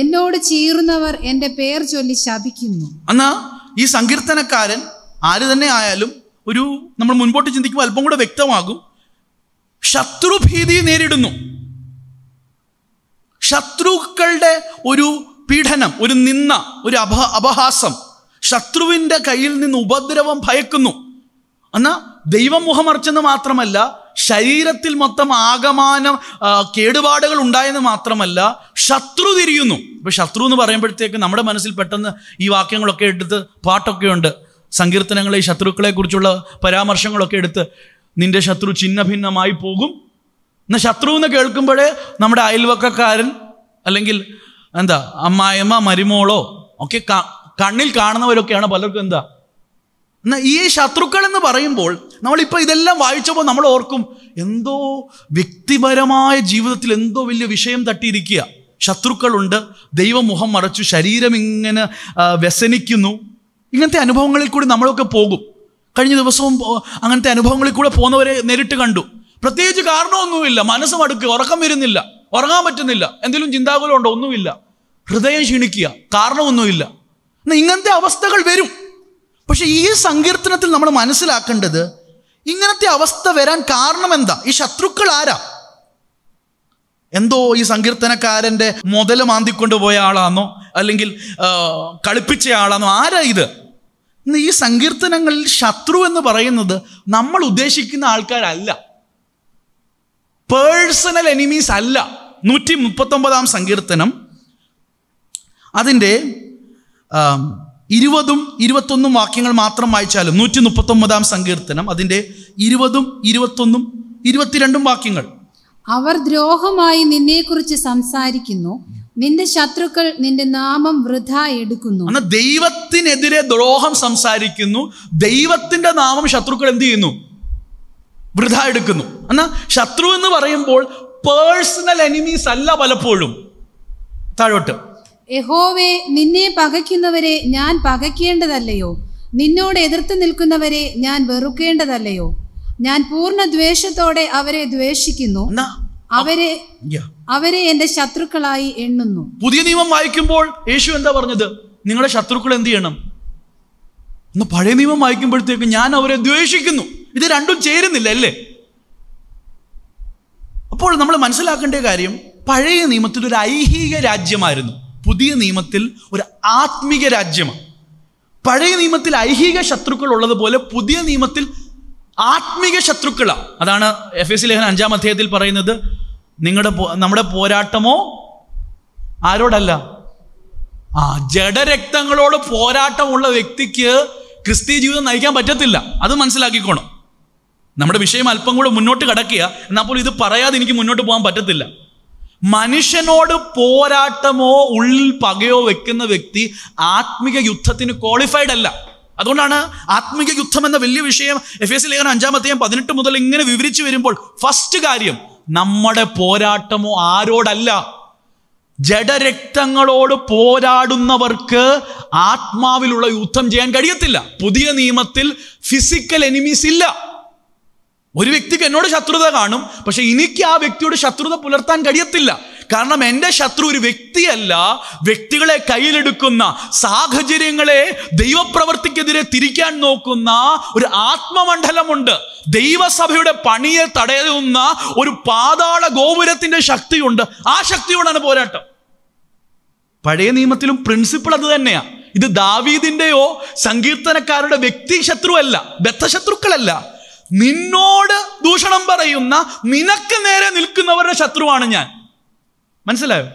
എന്നോട് ചീറുന്നവർ എൻ്റെ പേർ ചൊല്ലി ശപിക്കുന്നു എന്നാ ഈ സങ്കീർത്തനക്കാരൻ ആര് തന്നെ ആയാലും ഒരു നമ്മൾ മുൻപോട്ട് ചിന്തിക്കുമ്പോൾ അല്പം കൂടെ വ്യക്തമാകും ശത്രുഭീതി നേരിടുന്നു ശത്രുക്കളുടെ ഒരു പീഡനം ഒരു നിന്ന ഒരു അപ അപഹാസം ശത്രുവിൻ്റെ കയ്യിൽ നിന്ന് ഉപദ്രവം ഭയക്കുന്നു എന്നാൽ മുഖമറിച്ചെന്ന് മാത്രമല്ല ശരീരത്തിൽ മൊത്തം ആകമാനം കേടുപാടുകൾ ഉണ്ടായെന്ന് മാത്രമല്ല ശത്രു തിരിയുന്നു ഇപ്പം ശത്രു എന്ന് പറയുമ്പോഴത്തേക്ക് നമ്മുടെ മനസ്സിൽ പെട്ടെന്ന് ഈ വാക്യങ്ങളൊക്കെ എടുത്ത് പാട്ടൊക്കെ ഉണ്ട് സങ്കീർത്തനങ്ങളെ ശത്രുക്കളെ കുറിച്ചുള്ള പരാമർശങ്ങളൊക്കെ എടുത്ത് നിന്റെ ശത്രു ഭിന്നമായി പോകും എന്നാൽ ശത്രു എന്ന് കേൾക്കുമ്പോഴേ നമ്മുടെ അയൽവക്കക്കാരൻ അല്ലെങ്കിൽ എന്താ അമ്മായമ്മ മരുമോളോ ഒക്കെ കണ്ണിൽ കാണുന്നവരൊക്കെയാണ് പലർക്കും എന്താ എന്നാൽ ഈ ശത്രുക്കൾ എന്ന് പറയുമ്പോൾ നമ്മളിപ്പോൾ ഇതെല്ലാം വായിച്ചപ്പോൾ നമ്മൾ ഓർക്കും എന്തോ വ്യക്തിപരമായ ജീവിതത്തിൽ എന്തോ വലിയ വിഷയം തട്ടിയിരിക്കുക ശത്രുക്കളുണ്ട് ദൈവമുഖം മറച്ചു ശരീരം ഇങ്ങനെ വ്യസനിക്കുന്നു ഇങ്ങനത്തെ അനുഭവങ്ങളിൽ കൂടി നമ്മളൊക്കെ പോകും കഴിഞ്ഞ ദിവസവും അങ്ങനത്തെ അനുഭവങ്ങളിൽ കൂടെ പോകുന്നവരെ നേരിട്ട് കണ്ടു പ്രത്യേകിച്ച് കാരണമൊന്നുമില്ല മനസ്സ് മടുക്കുക ഉറക്കം വരുന്നില്ല ഉറങ്ങാൻ പറ്റുന്നില്ല എന്തെങ്കിലും ചിന്താകുലം ഉണ്ടോ ഒന്നുമില്ല ഹൃദയം ക്ഷീണിക്കുക കാരണമൊന്നുമില്ല ഇങ്ങനത്തെ അവസ്ഥകൾ വരും പക്ഷെ ഈ സങ്കീർത്തനത്തിൽ നമ്മൾ മനസ്സിലാക്കേണ്ടത് ഇങ്ങനത്തെ അവസ്ഥ വരാൻ കാരണം എന്താ ഈ ശത്രുക്കൾ ആരാ എന്തോ ഈ സങ്കീർത്തനക്കാരൻ്റെ മുതൽ മാന്തിക്കൊണ്ടുപോയ ആളാണോ അല്ലെങ്കിൽ കളിപ്പിച്ച ആളാണോ ആരാ ഇത് ഈ സങ്കീർത്തനങ്ങളിൽ ശത്രു എന്ന് പറയുന്നത് നമ്മൾ ഉദ്ദേശിക്കുന്ന ആൾക്കാരല്ല പേഴ്സണൽ എനിമീസ് അല്ല നൂറ്റി മുപ്പത്തൊമ്പതാം സങ്കീർത്തനം അതിൻ്റെ ഇരുപതും ഇരുപത്തൊന്നും വാക്യങ്ങൾ മാത്രം വായിച്ചാലും നൂറ്റി മുപ്പത്തൊമ്പതാം സങ്കീർത്തനം അതിൻ്റെ ഇരുപതും ഇരുപത്തൊന്നും ഇരുപത്തിരണ്ടും വാക്യങ്ങൾ അവർ ദ്രോഹമായി നിന്നെക്കുറിച്ച് സംസാരിക്കുന്നു നിന്റെ ശത്രുക്കൾ നിന്റെ നാമം വൃഥ എടുക്കുന്നു ദൈവത്തിനെതിരെ ദ്രോഹം സംസാരിക്കുന്നു ദൈവത്തിന്റെ നാമം ശത്രുക്കൾ എന്ത് ചെയ്യുന്നു വൃധ എടുക്കുന്നു എന്നാ ശത്രു എന്ന് പറയുമ്പോൾ പേഴ്സണൽ എനിമീസ് അല്ല പലപ്പോഴും താഴോട്ട് യഹോവേ നിന്നെ പകയ്ക്കുന്നവരെ ഞാൻ പകയ്ക്കേണ്ടതല്ലയോ നിന്നോട് എതിർത്ത് നിൽക്കുന്നവരെ ഞാൻ വെറുക്കേണ്ടതല്ലയോ ഞാൻ പൂർണ്ണ ദ്വേഷത്തോടെ അവരെ ദ്വേഷിക്കുന്നു അവരെ അവരെ എന്റെ ശത്രുക്കളായി എണ്ണുന്നു പുതിയ നിയമം വായിക്കുമ്പോൾ യേശു എന്താ പറഞ്ഞത് നിങ്ങളുടെ ശത്രുക്കൾ എന്ത് ചെയ്യണം ഇന്ന് പഴയ നിയമം വായിക്കുമ്പോഴത്തേക്ക് ഞാൻ അവരെ ദ്വേഷിക്കുന്നു ഇത് രണ്ടും ചേരുന്നില്ല അല്ലേ അപ്പോൾ നമ്മൾ മനസ്സിലാക്കേണ്ട കാര്യം പഴയ നിയമത്തിൽ ഒരു ഐഹിക രാജ്യമായിരുന്നു പുതിയ നിയമത്തിൽ ഒരു ആത്മീക രാജ്യമാണ് പഴയ നിയമത്തിൽ ഐഹിക ശത്രുക്കൾ ഉള്ളതുപോലെ പുതിയ നിയമത്തിൽ ആത്മീക ശത്രുക്കളാണ് അതാണ് എഫ് എസ് ലേഖൻ അഞ്ചാം അധ്യായത്തിൽ പറയുന്നത് നിങ്ങളുടെ നമ്മുടെ പോരാട്ടമോ ആരോടല്ല ആ ജഡരക്തങ്ങളോട് പോരാട്ടമുള്ള വ്യക്തിക്ക് ക്രിസ്തീയ ജീവിതം നയിക്കാൻ പറ്റത്തില്ല അത് മനസ്സിലാക്കിക്കോണം നമ്മുടെ വിഷയം അല്പം കൂടെ മുന്നോട്ട് കടക്കുക എന്നാൽ പോലും ഇത് പറയാതെ എനിക്ക് മുന്നോട്ട് പോകാൻ പറ്റത്തില്ല മനുഷ്യനോട് പോരാട്ടമോ ഉള്ളിൽ പകയോ വെക്കുന്ന വ്യക്തി ആത്മിക യുദ്ധത്തിന് ക്വാളിഫൈഡ് അല്ല അതുകൊണ്ടാണ് ആത്മിക യുദ്ധം എന്ന വലിയ വിഷയം എഫ് എസ് ലേഖനം അഞ്ചാമത്തെയും പതിനെട്ട് മുതൽ ഇങ്ങനെ വിവരിച്ചു വരുമ്പോൾ ഫസ്റ്റ് കാര്യം നമ്മുടെ പോരാട്ടമോ ആരോടല്ല ജഡരക്തങ്ങളോട് പോരാടുന്നവർക്ക് ആത്മാവിലുള്ള യുദ്ധം ചെയ്യാൻ കഴിയത്തില്ല പുതിയ നിയമത്തിൽ ഫിസിക്കൽ എനിമീസ് ഇല്ല ഒരു വ്യക്തിക്ക് എന്നോട് ശത്രുത കാണും പക്ഷെ എനിക്ക് ആ വ്യക്തിയോട് ശത്രുത പുലർത്താൻ കഴിയത്തില്ല കാരണം എൻ്റെ ശത്രു ഒരു വ്യക്തിയല്ല വ്യക്തികളെ കയ്യിലെടുക്കുന്ന സാഹചര്യങ്ങളെ ദൈവപ്രവർത്തിക്കെതിരെ തിരിക്കാൻ നോക്കുന്ന ഒരു ആത്മമണ്ഡലമുണ്ട് ദൈവസഭയുടെ പണിയെ തടയുന്ന ഒരു പാതാള ഗോപുരത്തിൻ്റെ ശക്തിയുണ്ട് ആ ശക്തിയോടാണ് പോരാട്ടം പഴയ നിയമത്തിലും പ്രിൻസിപ്പിൾ അത് തന്നെയാണ് ഇത് ദാവീദിൻ്റെയോ സങ്കീർത്തനക്കാരുടെ വ്യക്തി ശത്രുവല്ല ബദ്ധശത്രുക്കളല്ല നിന്നോട് ദൂഷണം പറയുന്ന നിനക്ക് നേരെ നിൽക്കുന്നവരുടെ ശത്രുവാണ് ഞാൻ മനസ്സിലായോ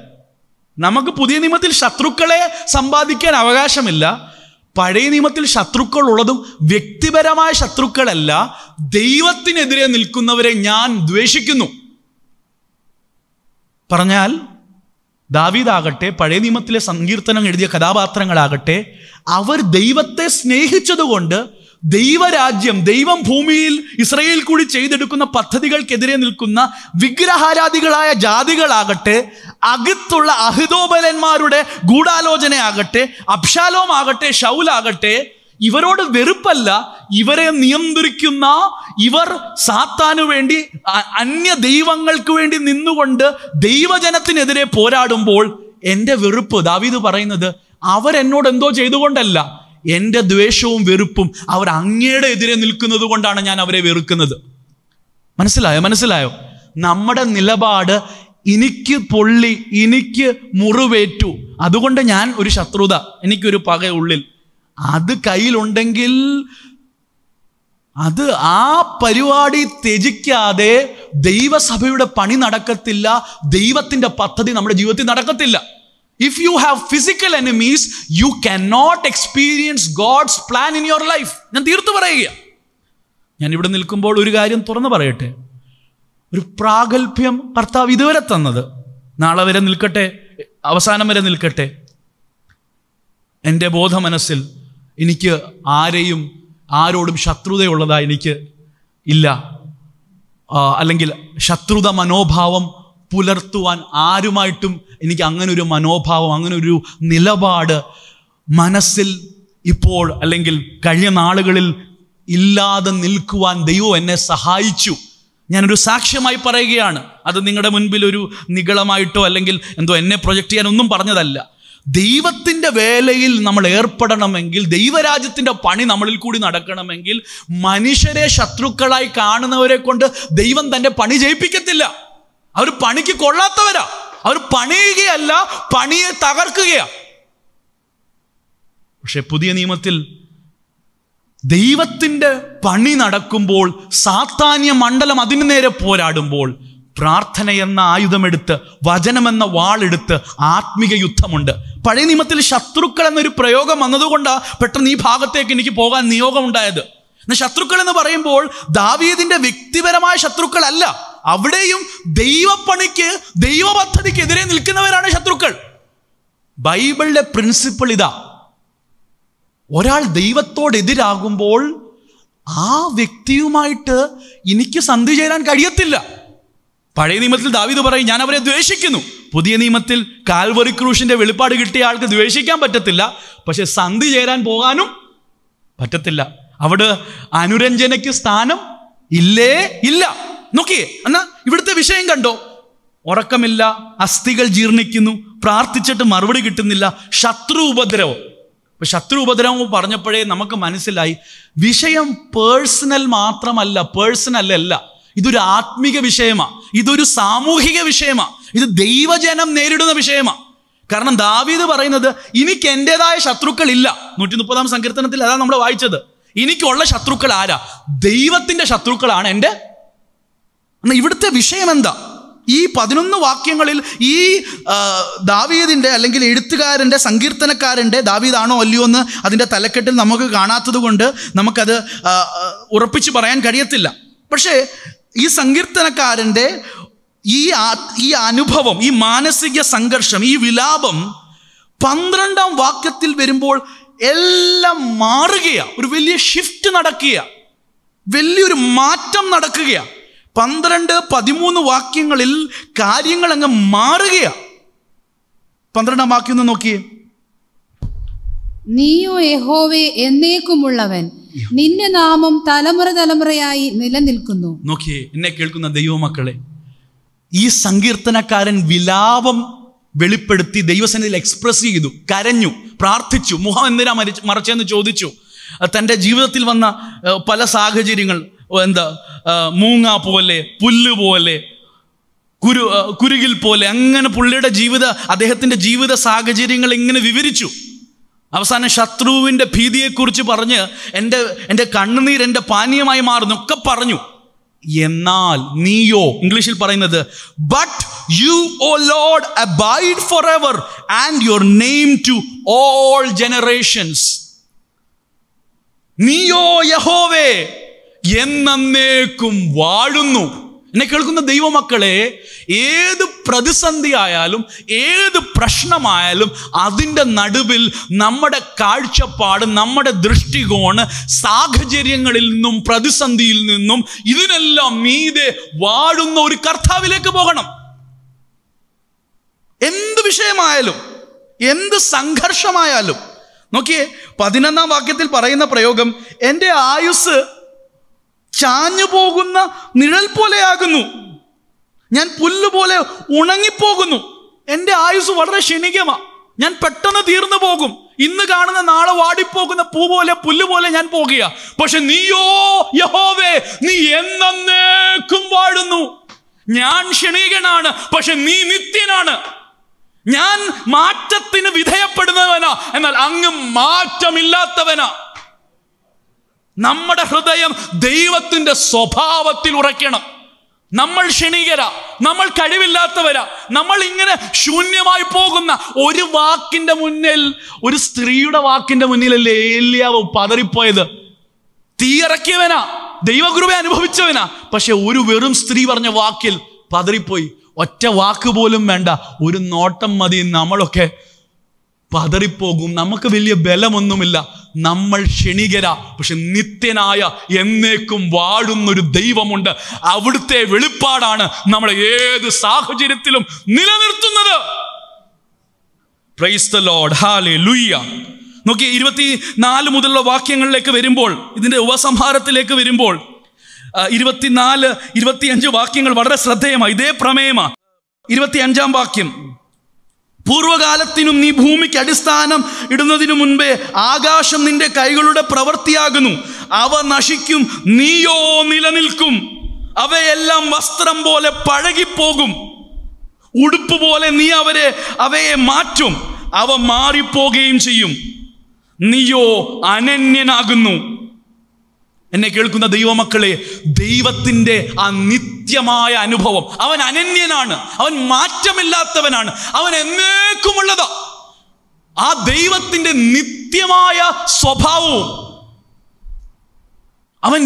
നമുക്ക് പുതിയ നിയമത്തിൽ ശത്രുക്കളെ സമ്പാദിക്കാൻ അവകാശമില്ല പഴയ നിയമത്തിൽ ശത്രുക്കൾ ഉള്ളതും വ്യക്തിപരമായ ശത്രുക്കളല്ല ദൈവത്തിനെതിരെ നിൽക്കുന്നവരെ ഞാൻ ദ്വേഷിക്കുന്നു പറഞ്ഞാൽ ദാവീദാകട്ടെ പഴയ നിയമത്തിലെ സങ്കീർത്തനം എഴുതിയ കഥാപാത്രങ്ങളാകട്ടെ അവർ ദൈവത്തെ സ്നേഹിച്ചതുകൊണ്ട് ദൈവരാജ്യം ദൈവം ഭൂമിയിൽ ഇസ്രയേൽ കൂടി ചെയ്തെടുക്കുന്ന പദ്ധതികൾക്കെതിരെ നിൽക്കുന്ന വിഗ്രഹാരാധികളായ ജാതികളാകട്ടെ അകത്തുള്ള അഹിതോബലന്മാരുടെ ഗൂഢാലോചനയാകട്ടെ അബ്ഷാലോം ആകട്ടെ ഷൗലാകട്ടെ ഇവരോട് വെറുപ്പല്ല ഇവരെ നിയന്ത്രിക്കുന്ന ഇവർ സാത്താനു വേണ്ടി അന്യ ദൈവങ്ങൾക്ക് വേണ്ടി നിന്നുകൊണ്ട് ദൈവജനത്തിനെതിരെ പോരാടുമ്പോൾ എൻ്റെ വെറുപ്പ് ദാവീദ് പറയുന്നത് അവരെന്നോട് എന്തോ ചെയ്തുകൊണ്ടല്ല എൻ്റെ ദ്വേഷവും വെറുപ്പും അവർ അങ്ങയുടെ എതിരെ നിൽക്കുന്നത് കൊണ്ടാണ് ഞാൻ അവരെ വെറുക്കുന്നത് മനസ്സിലായോ മനസ്സിലായോ നമ്മുടെ നിലപാട് എനിക്ക് പൊള്ളി എനിക്ക് മുറിവേറ്റു അതുകൊണ്ട് ഞാൻ ഒരു ശത്രുത എനിക്കൊരു പക ഉള്ളിൽ അത് കയ്യിലുണ്ടെങ്കിൽ അത് ആ പരിപാടി ത്യജിക്കാതെ ദൈവസഭയുടെ പണി നടക്കത്തില്ല ദൈവത്തിൻ്റെ പദ്ധതി നമ്മുടെ ജീവിതത്തിൽ നടക്കത്തില്ല if you have physical enemies you cannot experience God's plan in your life ഞാൻ തീർത്തു പറയുക ഞാൻ ഇവിടെ നിൽക്കുമ്പോൾ ഒരു കാര്യം തുറന്നു പറയട്ടെ ഒരു പ്രാഗൽഭ്യം ഭർത്താവ് ഇതുവരെ തന്നത് നാളെ വരെ നിൽക്കട്ടെ അവസാനം വരെ നിൽക്കട്ടെ എൻ്റെ ബോധ മനസ്സിൽ എനിക്ക് ആരെയും ആരോടും ശത്രുതയുള്ളതായി എനിക്ക് ഇല്ല അല്ലെങ്കിൽ ശത്രുത മനോഭാവം പുലർത്തുവാൻ ആരുമായിട്ടും എനിക്ക് അങ്ങനെ ഒരു മനോഭാവം അങ്ങനെ ഒരു നിലപാട് മനസ്സിൽ ഇപ്പോൾ അല്ലെങ്കിൽ കഴിഞ്ഞ നാളുകളിൽ ഇല്ലാതെ നിൽക്കുവാൻ ദൈവം എന്നെ സഹായിച്ചു ഞാനൊരു സാക്ഷ്യമായി പറയുകയാണ് അത് നിങ്ങളുടെ മുൻപിൽ ഒരു നിഗളമായിട്ടോ അല്ലെങ്കിൽ എന്തോ എന്നെ പ്രൊജക്റ്റ് ചെയ്യാനൊന്നും പറഞ്ഞതല്ല ദൈവത്തിൻ്റെ വേലയിൽ നമ്മൾ ഏർപ്പെടണമെങ്കിൽ ദൈവരാജ്യത്തിൻ്റെ പണി നമ്മളിൽ കൂടി നടക്കണമെങ്കിൽ മനുഷ്യരെ ശത്രുക്കളായി കാണുന്നവരെ കൊണ്ട് ദൈവം തൻ്റെ പണി ജയിപ്പിക്കത്തില്ല അവർ പണിക്ക് കൊള്ളാത്തവരാ അവർ പണിയുകയല്ല പണിയെ തകർക്കുകയാ പക്ഷെ പുതിയ നിയമത്തിൽ ദൈവത്തിൻ്റെ പണി നടക്കുമ്പോൾ സാത്താന്യ മണ്ഡലം അതിനു നേരെ പോരാടുമ്പോൾ പ്രാർത്ഥന എന്ന ആയുധമെടുത്ത് വചനമെന്ന വാളെടുത്ത് ആത്മിക യുദ്ധമുണ്ട് പഴയ നിയമത്തിൽ ശത്രുക്കൾ എന്നൊരു പ്രയോഗം വന്നതുകൊണ്ടാണ് പെട്ടെന്ന് ഈ ഭാഗത്തേക്ക് എനിക്ക് പോകാൻ നിയോഗമുണ്ടായത് എന്നാൽ ശത്രുക്കൾ എന്ന് പറയുമ്പോൾ ദാവീദിന്റെ വ്യക്തിപരമായ ശത്രുക്കളല്ല അവിടെയും ദൈവപ്പണിക്ക് ദൈവ പദ്ധതിക്ക് എതിരെ നിൽക്കുന്നവരാണ് ശത്രുക്കൾ ബൈബിളിലെ പ്രിൻസിപ്പിൾ ഇതാ ഒരാൾ ദൈവത്തോടെതിരാകുമ്പോൾ ആ വ്യക്തിയുമായിട്ട് എനിക്ക് സന്ധി ചേരാൻ കഴിയത്തില്ല പഴയ നിയമത്തിൽ ദാവിദ് പറയും ഞാൻ അവരെ ദ്വേഷിക്കുന്നു പുതിയ നിയമത്തിൽ കാൽവറി ക്രൂഷിന്റെ വെളിപ്പാട് കിട്ടിയ ആൾക്ക് ദ്വേഷിക്കാൻ പറ്റത്തില്ല പക്ഷെ സന്ധി ചേരാൻ പോകാനും പറ്റത്തില്ല അവിടെ അനുരഞ്ജനയ്ക്ക് സ്ഥാനം ഇല്ലേ ഇല്ല നോക്കിയേ എന്നാ ഇവിടുത്തെ വിഷയം കണ്ടോ ഉറക്കമില്ല അസ്ഥികൾ ജീർണിക്കുന്നു പ്രാർത്ഥിച്ചിട്ട് മറുപടി കിട്ടുന്നില്ല ശത്രു ഉപദ്രവം അപ്പൊ ശത്രു ഉപദ്രവം പറഞ്ഞപ്പോഴേ നമുക്ക് മനസ്സിലായി വിഷയം പേഴ്സണൽ മാത്രമല്ല പേഴ്സണൽ അല്ല ഇതൊരു ആത്മീക വിഷയമാ ഇതൊരു സാമൂഹിക വിഷയമാ ഇത് ദൈവജനം നേരിടുന്ന വിഷയമാ കാരണം ദാവീദ് പറയുന്നത് എനിക്ക് എൻ്റെതായ ഇല്ല നൂറ്റി മുപ്പതാം സങ്കീർത്തനത്തിൽ അതാണ് നമ്മൾ വായിച്ചത് എനിക്കുള്ള ശത്രുക്കൾ ആരാ ദൈവത്തിന്റെ ശത്രുക്കളാണ് എൻ്റെ എന്നാൽ ഇവിടുത്തെ വിഷയം എന്താ ഈ പതിനൊന്ന് വാക്യങ്ങളിൽ ഈ ദാവീദിൻ്റെ അല്ലെങ്കിൽ എഴുത്തുകാരൻ്റെ സങ്കീർത്തനക്കാരൻ്റെ ദാവീദാണോ അല്ലയോ എന്ന് അതിൻ്റെ തലക്കെട്ടിൽ നമുക്ക് കാണാത്തത് കൊണ്ട് നമുക്കത് ഉറപ്പിച്ച് പറയാൻ കഴിയത്തില്ല പക്ഷേ ഈ സങ്കീർത്തനക്കാരൻ്റെ ഈ ഈ അനുഭവം ഈ മാനസിക സംഘർഷം ഈ വിലാപം പന്ത്രണ്ടാം വാക്യത്തിൽ വരുമ്പോൾ എല്ലാം മാറുകയാണ് ഒരു വലിയ ഷിഫ്റ്റ് നടക്കുക വലിയൊരു മാറ്റം നടക്കുകയാണ് പന്ത്രണ്ട് പതിമൂന്ന് വാക്യങ്ങളിൽ കാര്യങ്ങൾ അങ്ങ് മാറുകയാണ് പന്ത്രണ്ടാം വാക്യം ഒന്ന് നോക്കിയേ നീയോ യഹോവേ എന്നേക്കുമുള്ളവൻ നിന്റെ നാമം തലമുറ തലമുറയായി നിലനിൽക്കുന്നു നോക്കിയേ എന്നെ കേൾക്കുന്ന ദൈവമക്കളെ ഈ സങ്കീർത്തനക്കാരൻ വിലാപം വെളിപ്പെടുത്തി ദൈവസേനയിൽ എക്സ്പ്രസ് ചെയ്തു കരഞ്ഞു പ്രാർത്ഥിച്ചു മുഖം എന്തിനാ മരിച്ച് മറച്ചെന്ന് ചോദിച്ചു തൻ്റെ ജീവിതത്തിൽ വന്ന പല സാഹചര്യങ്ങൾ എന്താ മൂങ്ങ പോലെ പുല്ല് പോലെ കുരു കുരുകിൽ പോലെ അങ്ങനെ പുള്ളിയുടെ ജീവിത അദ്ദേഹത്തിൻ്റെ ജീവിത സാഹചര്യങ്ങൾ ഇങ്ങനെ വിവരിച്ചു അവസാനം ശത്രുവിൻ്റെ ഭീതിയെക്കുറിച്ച് പറഞ്ഞ് എൻ്റെ എൻ്റെ കണ്ണുനീർ എൻ്റെ പാനീയമായി ഒക്കെ പറഞ്ഞു എന്നാൽ നീയോ ഇംഗ്ലീഷിൽ പറയുന്നത് but you O Lord abide for ever and your name to all generations നീയോ യഹോവേ എന്നേക്കും വാഴുന്നു എന്നെ കേൾക്കുന്ന ദൈവമക്കളെ ഏത് പ്രതിസന്ധി ആയാലും ഏത് പ്രശ്നമായാലും അതിൻ്റെ നടുവിൽ നമ്മുടെ കാഴ്ചപ്പാട് നമ്മുടെ ദൃഷ്ടികോണ് സാഹചര്യങ്ങളിൽ നിന്നും പ്രതിസന്ധിയിൽ നിന്നും ഇതിനെല്ലാം മീതെ വാഴുന്ന ഒരു കർത്താവിലേക്ക് പോകണം എന്ത് വിഷയമായാലും എന്ത് സംഘർഷമായാലും നോക്കിയേ പതിനൊന്നാം വാക്യത്തിൽ പറയുന്ന പ്രയോഗം എൻ്റെ ആയുസ് ചാഞ്ഞു പോകുന്ന നിഴൽ പോലെയാകുന്നു ഞാൻ പുല്ലുപോലെ പോലെ ഉണങ്ങിപ്പോകുന്നു എൻ്റെ ആയുസ് വളരെ ക്ഷണികമാണ് ഞാൻ പെട്ടെന്ന് തീർന്നു പോകും ഇന്ന് കാണുന്ന നാളെ വാടിപ്പോകുന്ന പൂ പോലെ പുല്ലുപോലെ പോലെ ഞാൻ പോകുക പക്ഷെ നീയോ യഹോവേ നീ എന്നേക്കും വാഴുന്നു ഞാൻ ക്ഷണികനാണ് പക്ഷെ നീ നിത്യനാണ് ഞാൻ മാറ്റത്തിന് വിധേയപ്പെടുന്നവനാ എന്നാൽ അങ്ങ് മാറ്റമില്ലാത്തവനാ നമ്മുടെ ഹൃദയം ദൈവത്തിൻ്റെ സ്വഭാവത്തിൽ ഉറയ്ക്കണം നമ്മൾ ക്ഷണികരാ നമ്മൾ കഴിവില്ലാത്തവരാ നമ്മൾ ഇങ്ങനെ ശൂന്യമായി പോകുന്ന ഒരു വാക്കിന്റെ മുന്നിൽ ഒരു സ്ത്രീയുടെ വാക്കിന്റെ മുന്നിലല്ലേ ഏലിയാവ് പതറിപ്പോയത് തീയിറക്കിയവനാ ദൈവകൃപ അനുഭവിച്ചവനാ പക്ഷെ ഒരു വെറും സ്ത്രീ പറഞ്ഞ വാക്കിൽ പതറിപ്പോയി ഒറ്റ വാക്ക് പോലും വേണ്ട ഒരു നോട്ടം മതി നമ്മളൊക്കെ പതറിപ്പോകും നമുക്ക് വലിയ ബലമൊന്നുമില്ല നമ്മൾ ക്ഷണികര പക്ഷെ നിത്യനായ എന്നേക്കും വാഴുന്നൊരു ദൈവമുണ്ട് അവിടുത്തെ വെളിപ്പാടാണ് നമ്മളെ ഏത് സാഹചര്യത്തിലും നിലനിർത്തുന്നത് പ്രൈസ് നോക്കി ഇരുപത്തി നാല് മുതലുള്ള വാക്യങ്ങളിലേക്ക് വരുമ്പോൾ ഇതിന്റെ ഉപസംഹാരത്തിലേക്ക് വരുമ്പോൾ ഇരുപത്തിനാല് ഇരുപത്തിയഞ്ച് വാക്യങ്ങൾ വളരെ ശ്രദ്ധേയമാണ് ഇതേ പ്രമേയമാണ് ഇരുപത്തി അഞ്ചാം വാക്യം പൂർവകാലത്തിനും നീ ഭൂമിക്ക് അടിസ്ഥാനം ഇടുന്നതിനു മുൻപേ ആകാശം നിന്റെ കൈകളുടെ പ്രവൃത്തിയാകുന്നു അവ നശിക്കും നീയോ നിലനിൽക്കും അവയെല്ലാം വസ്ത്രം പോലെ പഴകിപ്പോകും ഉടുപ്പ് പോലെ നീ അവരെ അവയെ മാറ്റും അവ മാറിപ്പോകുകയും ചെയ്യും നീയോ അനന്യനാകുന്നു എന്നെ കേൾക്കുന്ന ദൈവമക്കളെ ദൈവത്തിൻ്റെ ആ നിത്യമായ അനുഭവം അവൻ അനന്യനാണ് അവൻ മാറ്റമില്ലാത്തവനാണ് അവൻ എന്നേക്കുമുള്ളതാ ആ ദൈവത്തിൻ്റെ നിത്യമായ സ്വഭാവവും അവൻ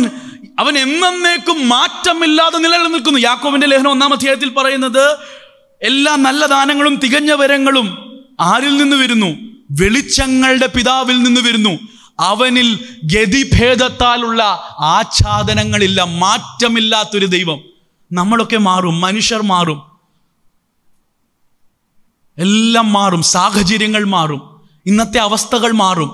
അവൻ എന്നേക്കും മാറ്റമില്ലാതെ നിലനിൽക്കുന്നു യാക്കോവിന്റെ ലേഖനം ഒന്നാം അധ്യായത്തിൽ പറയുന്നത് എല്ലാ നല്ല ദാനങ്ങളും തികഞ്ഞ വരങ്ങളും ആരിൽ നിന്ന് വരുന്നു വെളിച്ചങ്ങളുടെ പിതാവിൽ നിന്ന് വരുന്നു അവനിൽ ഗതിഭേദത്താലുള്ള ആച്ഛാദനങ്ങളില്ല മാറ്റമില്ലാത്തൊരു ദൈവം നമ്മളൊക്കെ മാറും മനുഷ്യർ മാറും എല്ലാം മാറും സാഹചര്യങ്ങൾ മാറും ഇന്നത്തെ അവസ്ഥകൾ മാറും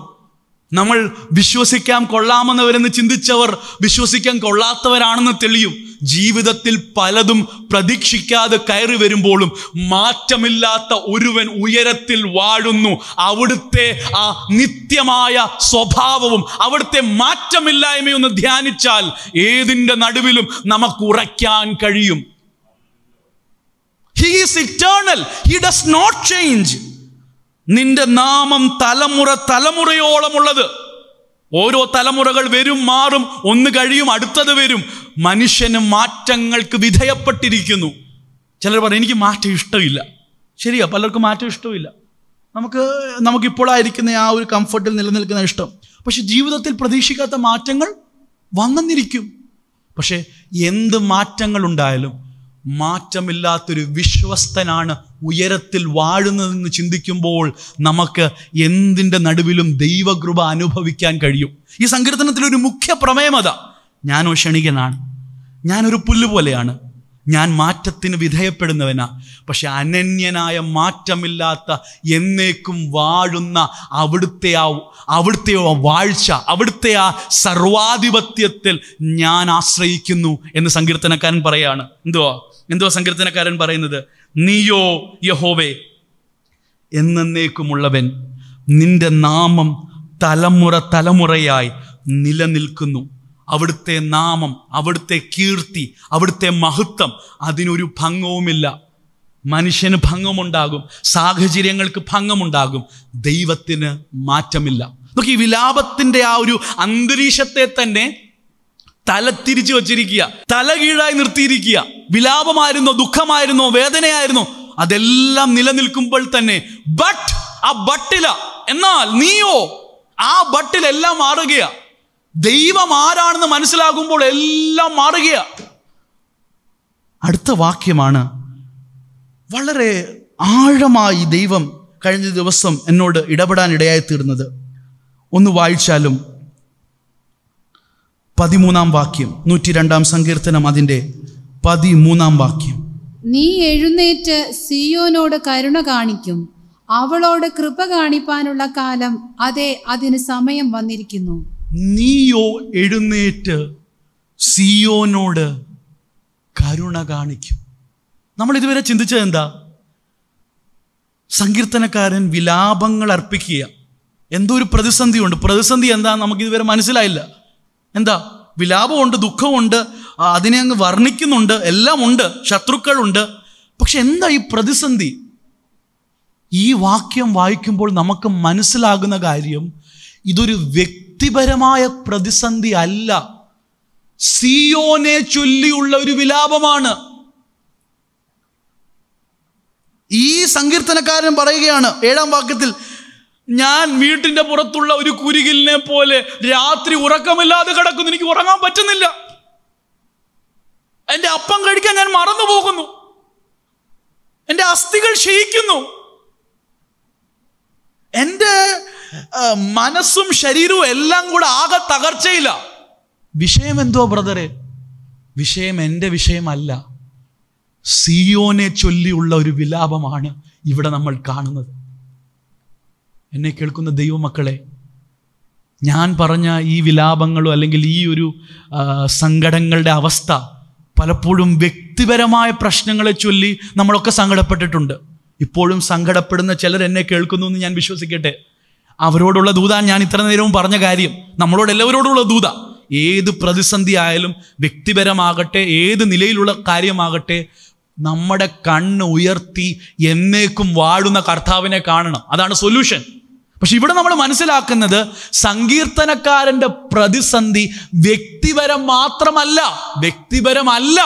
നമ്മൾ വിശ്വസിക്കാൻ കൊള്ളാമെന്നവരെന്ന് ചിന്തിച്ചവർ വിശ്വസിക്കാൻ കൊള്ളാത്തവരാണെന്ന് തെളിയും ജീവിതത്തിൽ പലതും പ്രതീക്ഷിക്കാതെ കയറി വരുമ്പോഴും മാറ്റമില്ലാത്ത ഒരുവൻ ഉയരത്തിൽ വാഴുന്നു അവിടുത്തെ ആ നിത്യമായ സ്വഭാവവും അവിടുത്തെ മാറ്റമില്ലായ്മയൊന്ന് ധ്യാനിച്ചാൽ ഏതിൻ്റെ നടുവിലും നമുക്ക് ഉറയ്ക്കാൻ കഴിയും he is eternal he does not change നിന്റെ നാമം തലമുറ തലമുറയോളമുള്ളത് ഓരോ തലമുറകൾ വരും മാറും ഒന്ന് കഴിയും അടുത്തത് വരും മനുഷ്യന് മാറ്റങ്ങൾക്ക് വിധേയപ്പെട്ടിരിക്കുന്നു ചിലർ പറയും എനിക്ക് മാറ്റം ഇഷ്ടമില്ല ശരിയാ പലർക്കും മാറ്റം ഇഷ്ടമില്ല നമുക്ക് നമുക്കിപ്പോഴായിരിക്കുന്ന ആ ഒരു കംഫർട്ടിൽ നിലനിൽക്കുന്ന ഇഷ്ടം പക്ഷെ ജീവിതത്തിൽ പ്രതീക്ഷിക്കാത്ത മാറ്റങ്ങൾ വന്നിരിക്കും പക്ഷേ എന്ത് മാറ്റങ്ങൾ ഉണ്ടായാലും മാറ്റമില്ലാത്തൊരു വിശ്വസ്തനാണ് ഉയരത്തിൽ വാഴുന്നതെന്ന് ചിന്തിക്കുമ്പോൾ നമുക്ക് എന്തിൻ്റെ നടുവിലും ദൈവകൃപ അനുഭവിക്കാൻ കഴിയും ഈ സങ്കീർത്തനത്തിലൊരു മുഖ്യ പ്രമേയമത ഞാനോ ക്ഷണികനാണ് ഞാനൊരു പുല്ല് പോലെയാണ് ഞാൻ മാറ്റത്തിന് വിധേയപ്പെടുന്നവനാ പക്ഷെ അനന്യനായ മാറ്റമില്ലാത്ത എന്നേക്കും വാഴുന്ന അവിടുത്തെ ആ അവിടുത്തെ ആ വാഴ്ച അവിടുത്തെ ആ സർവാധിപത്യത്തിൽ ഞാൻ ആശ്രയിക്കുന്നു എന്ന് സങ്കീർത്തനക്കാരൻ പറയാണ് എന്തുവാ എന്തുവാ സങ്കീർത്തനക്കാരൻ പറയുന്നത് നീയോ യഹോവേ എന്നേക്കുമുള്ളവൻ നിന്റെ നാമം തലമുറ തലമുറയായി നിലനിൽക്കുന്നു അവിടുത്തെ നാമം അവിടുത്തെ കീർത്തി അവിടുത്തെ മഹത്വം അതിനൊരു ഭംഗവുമില്ല മനുഷ്യന് ഭംഗമുണ്ടാകും സാഹചര്യങ്ങൾക്ക് ഭംഗമുണ്ടാകും ദൈവത്തിന് മാറ്റമില്ല നോക്കി വിലാപത്തിൻ്റെ ആ ഒരു അന്തരീക്ഷത്തെ തന്നെ തല തിരിച്ചു വച്ചിരിക്കുക തല കീഴായി നിർത്തിയിരിക്കുക വിലാപമായിരുന്നോ ദുഃഖമായിരുന്നോ വേദനയായിരുന്നോ അതെല്ലാം നിലനിൽക്കുമ്പോൾ തന്നെ ബട്ട് ആ ബട്ടില എന്നാൽ നീയോ ആ ബട്ടിലെല്ലാം മാറുകയാ ദൈവം ആരാണെന്ന് മനസ്സിലാകുമ്പോൾ എല്ലാം മാറുകയാ അടുത്ത വാക്യമാണ് വളരെ ആഴമായി ദൈവം കഴിഞ്ഞ ദിവസം എന്നോട് ഇടപെടാൻ ഇടയായി തീർന്നത് ഒന്ന് വായിച്ചാലും പതിമൂന്നാം വാക്യം നൂറ്റി രണ്ടാം സങ്കീർത്തനം അതിൻ്റെ പതിമൂന്നാം വാക്യം നീ എഴുന്നേറ്റ് സിയോനോട് കരുണ കാണിക്കും അവളോട് കൃപ കാണിപ്പാനുള്ള കാലം അതെ അതിന് സമയം വന്നിരിക്കുന്നു നീയോ എഴുന്നേറ്റ് സിയോനോട് കരുണ കാണിക്കും നമ്മൾ ഇതുവരെ ചിന്തിച്ചത് എന്താ സങ്കീർത്തനക്കാരൻ വിലാപങ്ങൾ അർപ്പിക്കുക എന്തോ ഒരു പ്രതിസന്ധിയുണ്ട് പ്രതിസന്ധി എന്താ നമുക്ക് ഇതുവരെ മനസ്സിലായില്ല എന്താ വിലാപമുണ്ട് ദുഃഖമുണ്ട് അതിനെ അങ്ങ് വർണ്ണിക്കുന്നുണ്ട് എല്ലാം ഉണ്ട് ശത്രുക്കളുണ്ട് പക്ഷെ എന്താ ഈ പ്രതിസന്ധി ഈ വാക്യം വായിക്കുമ്പോൾ നമുക്ക് മനസ്സിലാകുന്ന കാര്യം ഇതൊരു വ്യക്തിപരമായ പ്രതിസന്ധി അല്ല സിയോനെ ചൊല്ലിയുള്ള ഒരു വിലാപമാണ് ഈ സങ്കീർത്തനക്കാരൻ പറയുകയാണ് ഏഴാം വാക്യത്തിൽ ഞാൻ വീട്ടിൻ്റെ പുറത്തുള്ള ഒരു കുരുകിലിനെ പോലെ രാത്രി ഉറക്കമില്ലാതെ കിടക്കുന്നു എനിക്ക് ഉറങ്ങാൻ പറ്റുന്നില്ല എൻ്റെ അപ്പം കഴിക്കാൻ ഞാൻ മറന്നു പോകുന്നു എൻ്റെ അസ്ഥികൾ ക്ഷയിക്കുന്നു എൻ്റെ മനസ്സും ശരീരവും എല്ലാം കൂടെ ആകെ തകർച്ചയില്ല വിഷയം എന്തോ ബ്രദറെ വിഷയം എൻ്റെ വിഷയമല്ല സിയോനെ ചൊല്ലിയുള്ള ഒരു വിലാപമാണ് ഇവിടെ നമ്മൾ കാണുന്നത് എന്നെ കേൾക്കുന്ന ദൈവമക്കളെ ഞാൻ പറഞ്ഞ ഈ വിലാപങ്ങളോ അല്ലെങ്കിൽ ഈ ഒരു സങ്കടങ്ങളുടെ അവസ്ഥ പലപ്പോഴും വ്യക്തിപരമായ പ്രശ്നങ്ങളെ ചൊല്ലി നമ്മളൊക്കെ സങ്കടപ്പെട്ടിട്ടുണ്ട് ഇപ്പോഴും സങ്കടപ്പെടുന്ന ചിലർ എന്നെ കേൾക്കുന്നു എന്ന് ഞാൻ വിശ്വസിക്കട്ടെ അവരോടുള്ള ദൂത ഞാൻ ഇത്ര നേരവും പറഞ്ഞ കാര്യം നമ്മളോട് എല്ലാവരോടുള്ള ദൂത ഏത് പ്രതിസന്ധി ആയാലും വ്യക്തിപരമാകട്ടെ ഏത് നിലയിലുള്ള കാര്യമാകട്ടെ നമ്മുടെ കണ്ണ് ഉയർത്തി എന്നേക്കും വാഴുന്ന കർത്താവിനെ കാണണം അതാണ് സൊല്യൂഷൻ പക്ഷെ ഇവിടെ നമ്മൾ മനസ്സിലാക്കുന്നത് സങ്കീർത്തനക്കാരൻ്റെ പ്രതിസന്ധി വ്യക്തിപരം മാത്രമല്ല വ്യക്തിപരമല്ല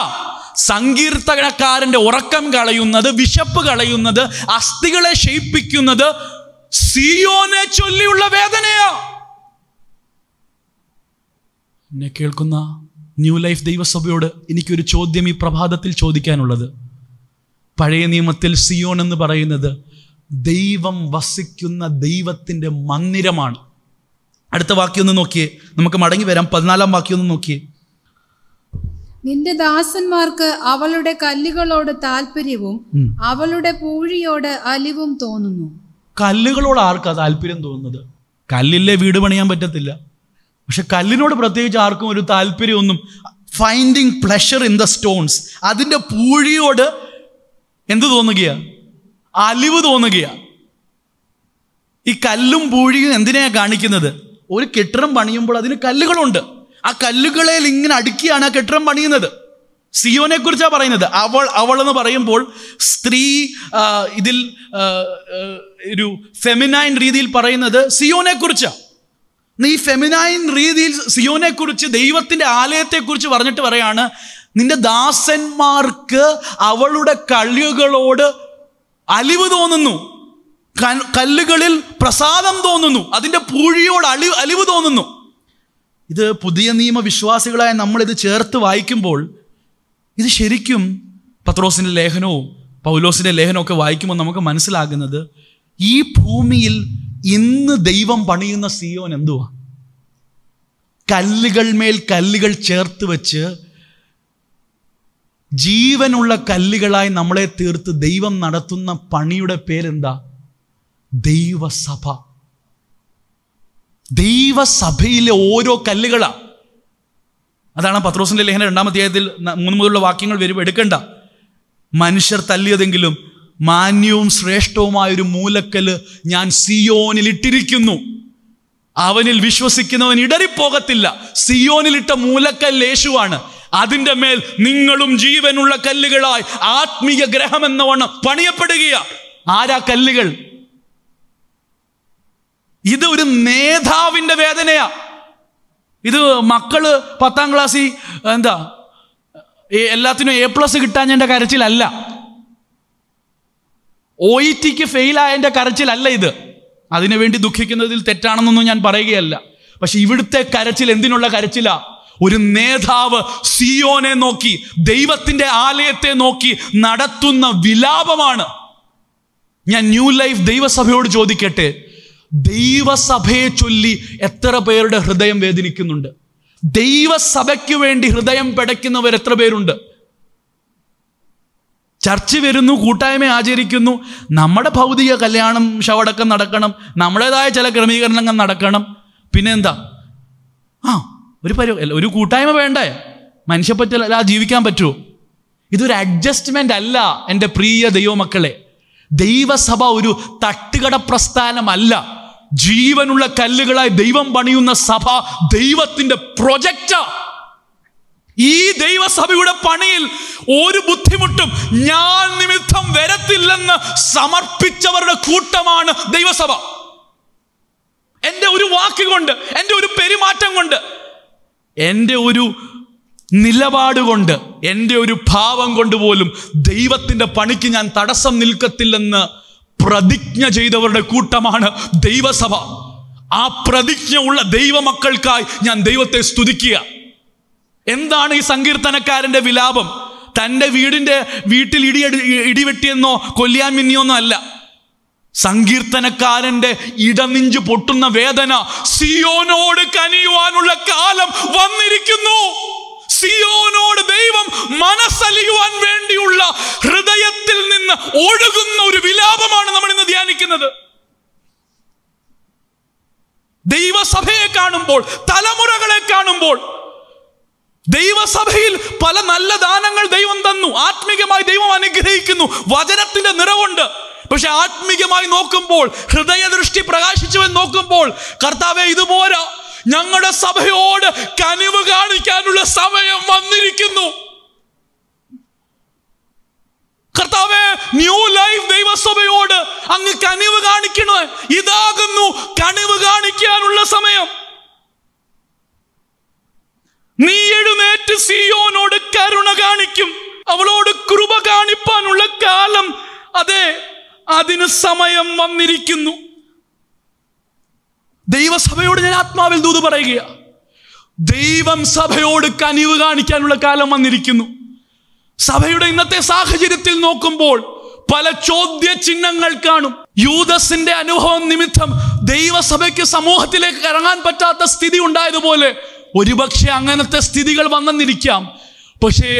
സങ്കീർത്തനക്കാരൻ്റെ ഉറക്കം കളയുന്നത് വിശപ്പ് കളയുന്നത് അസ്ഥികളെ ക്ഷയിപ്പിക്കുന്നത് സിയോനെ ചൊല്ലിയുള്ള വേദനയാ എന്നെ കേൾക്കുന്ന ന്യൂ ലൈഫ് ദൈവസഭയോട് എനിക്കൊരു ചോദ്യം ഈ പ്രഭാതത്തിൽ ചോദിക്കാനുള്ളത് പഴയ നിയമത്തിൽ സിയോൺ എന്ന് പറയുന്നത് ദൈവം വസിക്കുന്ന ദൈവത്തിൻ്റെ മന്ദിരമാണ് അടുത്ത വാക്യൊന്ന് നോക്കിയേ നമുക്ക് മടങ്ങി വരാം പതിനാലാം വാക്യൊന്ന് നോക്കിയേ നിന്റെ ദാസന്മാർക്ക് അവളുടെ കല്ലുകളോട് താല്പര്യവും അവളുടെ പൂഴിയോട് അലിവും തോന്നുന്നു കല്ലുകളോട് ആർക്കാ താല്പര്യം തോന്നുന്നത് കല്ലില്ലേ വീട് പണിയാൻ പറ്റത്തില്ല പക്ഷെ കല്ലിനോട് പ്രത്യേകിച്ച് ആർക്കും ഒരു താല്പര്യമൊന്നും finding pleasure in the stones അതിൻ്റെ പൂഴിയോട് എന്ത് തോന്നുകയാണ് അലിവ് തോന്നുകയാണ് ഈ കല്ലും പൂഴിയും എന്തിനാണ് കാണിക്കുന്നത് ഒരു കെട്ടിടം പണിയുമ്പോൾ അതിന് കല്ലുകളുണ്ട് ആ കല്ലുകളെ ഇങ്ങനെ അടുക്കിയാണ് ആ കെട്ടിടം പണിയുന്നത് സിയോനെ കുറിച്ചാണ് പറയുന്നത് അവൾ അവൾ എന്ന് പറയുമ്പോൾ സ്ത്രീ ഇതിൽ ഒരു ഫെമിനൈൻ രീതിയിൽ പറയുന്നത് സിയോനെ കുറിച്ചാണ് ഈ ഫെമിനൈൻ രീതിയിൽ സിയോനെ കുറിച്ച് ദൈവത്തിന്റെ ആലയത്തെ കുറിച്ച് പറഞ്ഞിട്ട് പറയാണ് നിന്റെ ദാസന്മാർക്ക് അവളുടെ കള്ളികളോട് അലിവ് തോന്നുന്നു കല്ലുകളിൽ പ്രസാദം തോന്നുന്നു അതിൻ്റെ പൂഴിയോട് അളി അലിവ് തോന്നുന്നു ഇത് പുതിയ നിയമവിശ്വാസികളായ നമ്മളിത് ചേർത്ത് വായിക്കുമ്പോൾ ഇത് ശരിക്കും പത്രോസിൻ്റെ ലേഖനവും പൗലോസിൻ്റെ ലേഖനമൊക്കെ വായിക്കുമ്പോൾ നമുക്ക് മനസ്സിലാകുന്നത് ഈ ഭൂമിയിൽ ഇന്ന് ദൈവം പണിയുന്ന സിയോൻ എന്തുവാ കല്ലുകൾ മേൽ കല്ലുകൾ ചേർത്ത് വെച്ച് ജീവനുള്ള കല്ലുകളായി നമ്മളെ തീർത്ത് ദൈവം നടത്തുന്ന പണിയുടെ പേരെന്താ ദൈവസഭ ദൈവസഭയിലെ ഓരോ കല്ലുകളാ അതാണ് പത്രോസിന്റെ ലേഖന രണ്ടാമത്തെ അധ്യായത്തിൽ മൂന്ന് മുതലുള്ള വാക്യങ്ങൾ വരും എടുക്കണ്ട മനുഷ്യർ തല്ലിയതെങ്കിലും മാന്യവും ശ്രേഷ്ഠവുമായ ഒരു മൂലക്കല് ഞാൻ സിയോനിൽ ഇട്ടിരിക്കുന്നു അവനിൽ വിശ്വസിക്കുന്നവൻ ഇടറിപ്പോകത്തില്ല സിയോനിലിട്ട മൂലക്കല്ല് യേശുവാണ് അതിൻ്റെ മേൽ നിങ്ങളും ജീവനുള്ള കല്ലുകളായി ആത്മീയ ഗ്രഹം എന്ന വണ്ണം ആരാ കല്ലുകൾ ഇത് ഒരു നേതാവിൻ്റെ വേദനയാ ഇത് മക്കള് പത്താം ക്ലാസ്സിൽ എന്താ എല്ലാത്തിനും എ പ്ലസ് കിട്ടാൻ എൻ്റെ കരച്ചിലല്ല ഒ ഇ e ടിക്ക് ഫെയിലായതിൻ്റെ കരച്ചിലല്ല ഇത് അതിനുവേണ്ടി ദുഃഖിക്കുന്നതിൽ തെറ്റാണെന്നൊന്നും ഞാൻ പറയുകയല്ല പക്ഷെ ഇവിടുത്തെ കരച്ചിൽ എന്തിനുള്ള കരച്ചിലാണ് ഒരു നേതാവ് സിയോനെ നോക്കി ദൈവത്തിൻ്റെ ആലയത്തെ നോക്കി നടത്തുന്ന വിലാപമാണ് ഞാൻ ന്യൂ ലൈഫ് ദൈവസഭയോട് ചോദിക്കട്ടെ ദൈവസഭയെ ചൊല്ലി എത്ര പേരുടെ ഹൃദയം വേദനിക്കുന്നുണ്ട് ദൈവസഭയ്ക്ക് വേണ്ടി ഹൃദയം പെടയ്ക്കുന്നവർ എത്ര പേരുണ്ട് ചർച്ച് വരുന്നു കൂട്ടായ്മ ആചരിക്കുന്നു നമ്മുടെ ഭൗതിക കല്യാണം ഷവടക്കം നടക്കണം നമ്മുടേതായ ചില ക്രമീകരണങ്ങൾ നടക്കണം പിന്നെന്താ ആ ഒരു പരി ഒരു കൂട്ടായ്മ വേണ്ടേ പറ്റല്ല ജീവിക്കാൻ പറ്റുമോ ഇതൊരു അഡ്ജസ്റ്റ്മെൻ്റ് അല്ല എൻ്റെ പ്രിയ ദൈവമക്കളെ ദൈവസഭ ഒരു തട്ടുകട പ്രസ്ഥാനമല്ല ജീവനുള്ള കല്ലുകളായി ദൈവം പണിയുന്ന സഭ ദൈവത്തിൻ്റെ പ്രൊജക്റ്റ് ഈ ദൈവസഭയുടെ പണിയിൽ ഒരു ബുദ്ധിമുട്ടും ഞാൻ നിമിത്തം വരത്തില്ലെന്ന് സമർപ്പിച്ചവരുടെ കൂട്ടമാണ് ദൈവസഭ എൻ്റെ ഒരു വാക്കുകൊണ്ട് എൻ്റെ ഒരു പെരുമാറ്റം കൊണ്ട് എൻ്റെ ഒരു നിലപാട് കൊണ്ട് എൻ്റെ ഒരു ഭാവം കൊണ്ട് പോലും ദൈവത്തിൻ്റെ പണിക്ക് ഞാൻ തടസ്സം നിൽക്കത്തില്ലെന്ന് പ്രതിജ്ഞ ചെയ്തവരുടെ കൂട്ടമാണ് ദൈവസഭ ആ പ്രതിജ്ഞ ഉള്ള ദൈവമക്കൾക്കായി ഞാൻ ദൈവത്തെ സ്തുതിക്കുക എന്താണ് ഈ സങ്കീർത്തനക്കാരൻ്റെ വിലാപം തൻ്റെ വീടിൻ്റെ വീട്ടിൽ ഇടി ഇടിവെട്ടിയെന്നോ കൊല്ലിയാമിന്നിയോന്നോ അല്ല സങ്കീർത്തനക്കാരൻ്റെ ഇടനിഞ്ചു പൊട്ടുന്ന വേദന സിയോനോട് കനിയുവാനുള്ള കാലം വന്നിരിക്കുന്നു സിയോനോട് ദൈവം മനസ്സലിയുവാൻ വേണ്ടിയുള്ള ഹൃദയത്തിൽ നിന്ന് ഒഴുകുന്ന ഒരു വിലാപമാണ് നമ്മൾ ഇന്ന് ധ്യാനിക്കുന്നത് ദൈവസഭയെ കാണുമ്പോൾ തലമുറകളെ കാണുമ്പോൾ ദൈവസഭയിൽ പല നല്ല ദാനങ്ങൾ ദൈവം തന്നു ആത്മീകമായി ദൈവം അനുഗ്രഹിക്കുന്നു വചനത്തിന്റെ നിറവുണ്ട് പക്ഷെ ആത്മീയമായി നോക്കുമ്പോൾ ഹൃദയദൃഷ്ടി പ്രകാശിച്ചവൻ നോക്കുമ്പോൾ കർത്താവെ ഇതുപോരാ ഞങ്ങളുടെ സഭയോട് കനിവ് കാണിക്കാനുള്ള സമയം വന്നിരിക്കുന്നു കർത്താവെ ന്യൂ ലൈഫ് ദൈവസഭയോട് അങ്ങ് കനിവ് കാണിക്കണേ ഇതാകുന്നു കനിവ് കാണിക്കാനുള്ള സമയം നീ എഴുന്നേറ്റ് സിയോനോട് കരുണ കാണിക്കും അവളോട് കൃപ കാണിപ്പാനുള്ള കാലം അതെ അതിന് സമയം വന്നിരിക്കുന്നു ദൈവസഭയോട് ഞാൻ ആത്മാവിൽ ദൂത് പറയുക ദൈവം സഭയോട് കനിവ് കാണിക്കാനുള്ള കാലം വന്നിരിക്കുന്നു സഭയുടെ ഇന്നത്തെ സാഹചര്യത്തിൽ നോക്കുമ്പോൾ പല ചോദ്യ ചിഹ്നങ്ങൾ കാണും യൂതസിന്റെ അനുഭവം നിമിത്തം ദൈവസഭയ്ക്ക് സമൂഹത്തിലേക്ക് ഇറങ്ങാൻ പറ്റാത്ത സ്ഥിതി ഉണ്ടായതുപോലെ ഒരുപക്ഷെ അങ്ങനത്തെ സ്ഥിതികൾ വന്നെന്നിരിക്കാം പക്ഷേ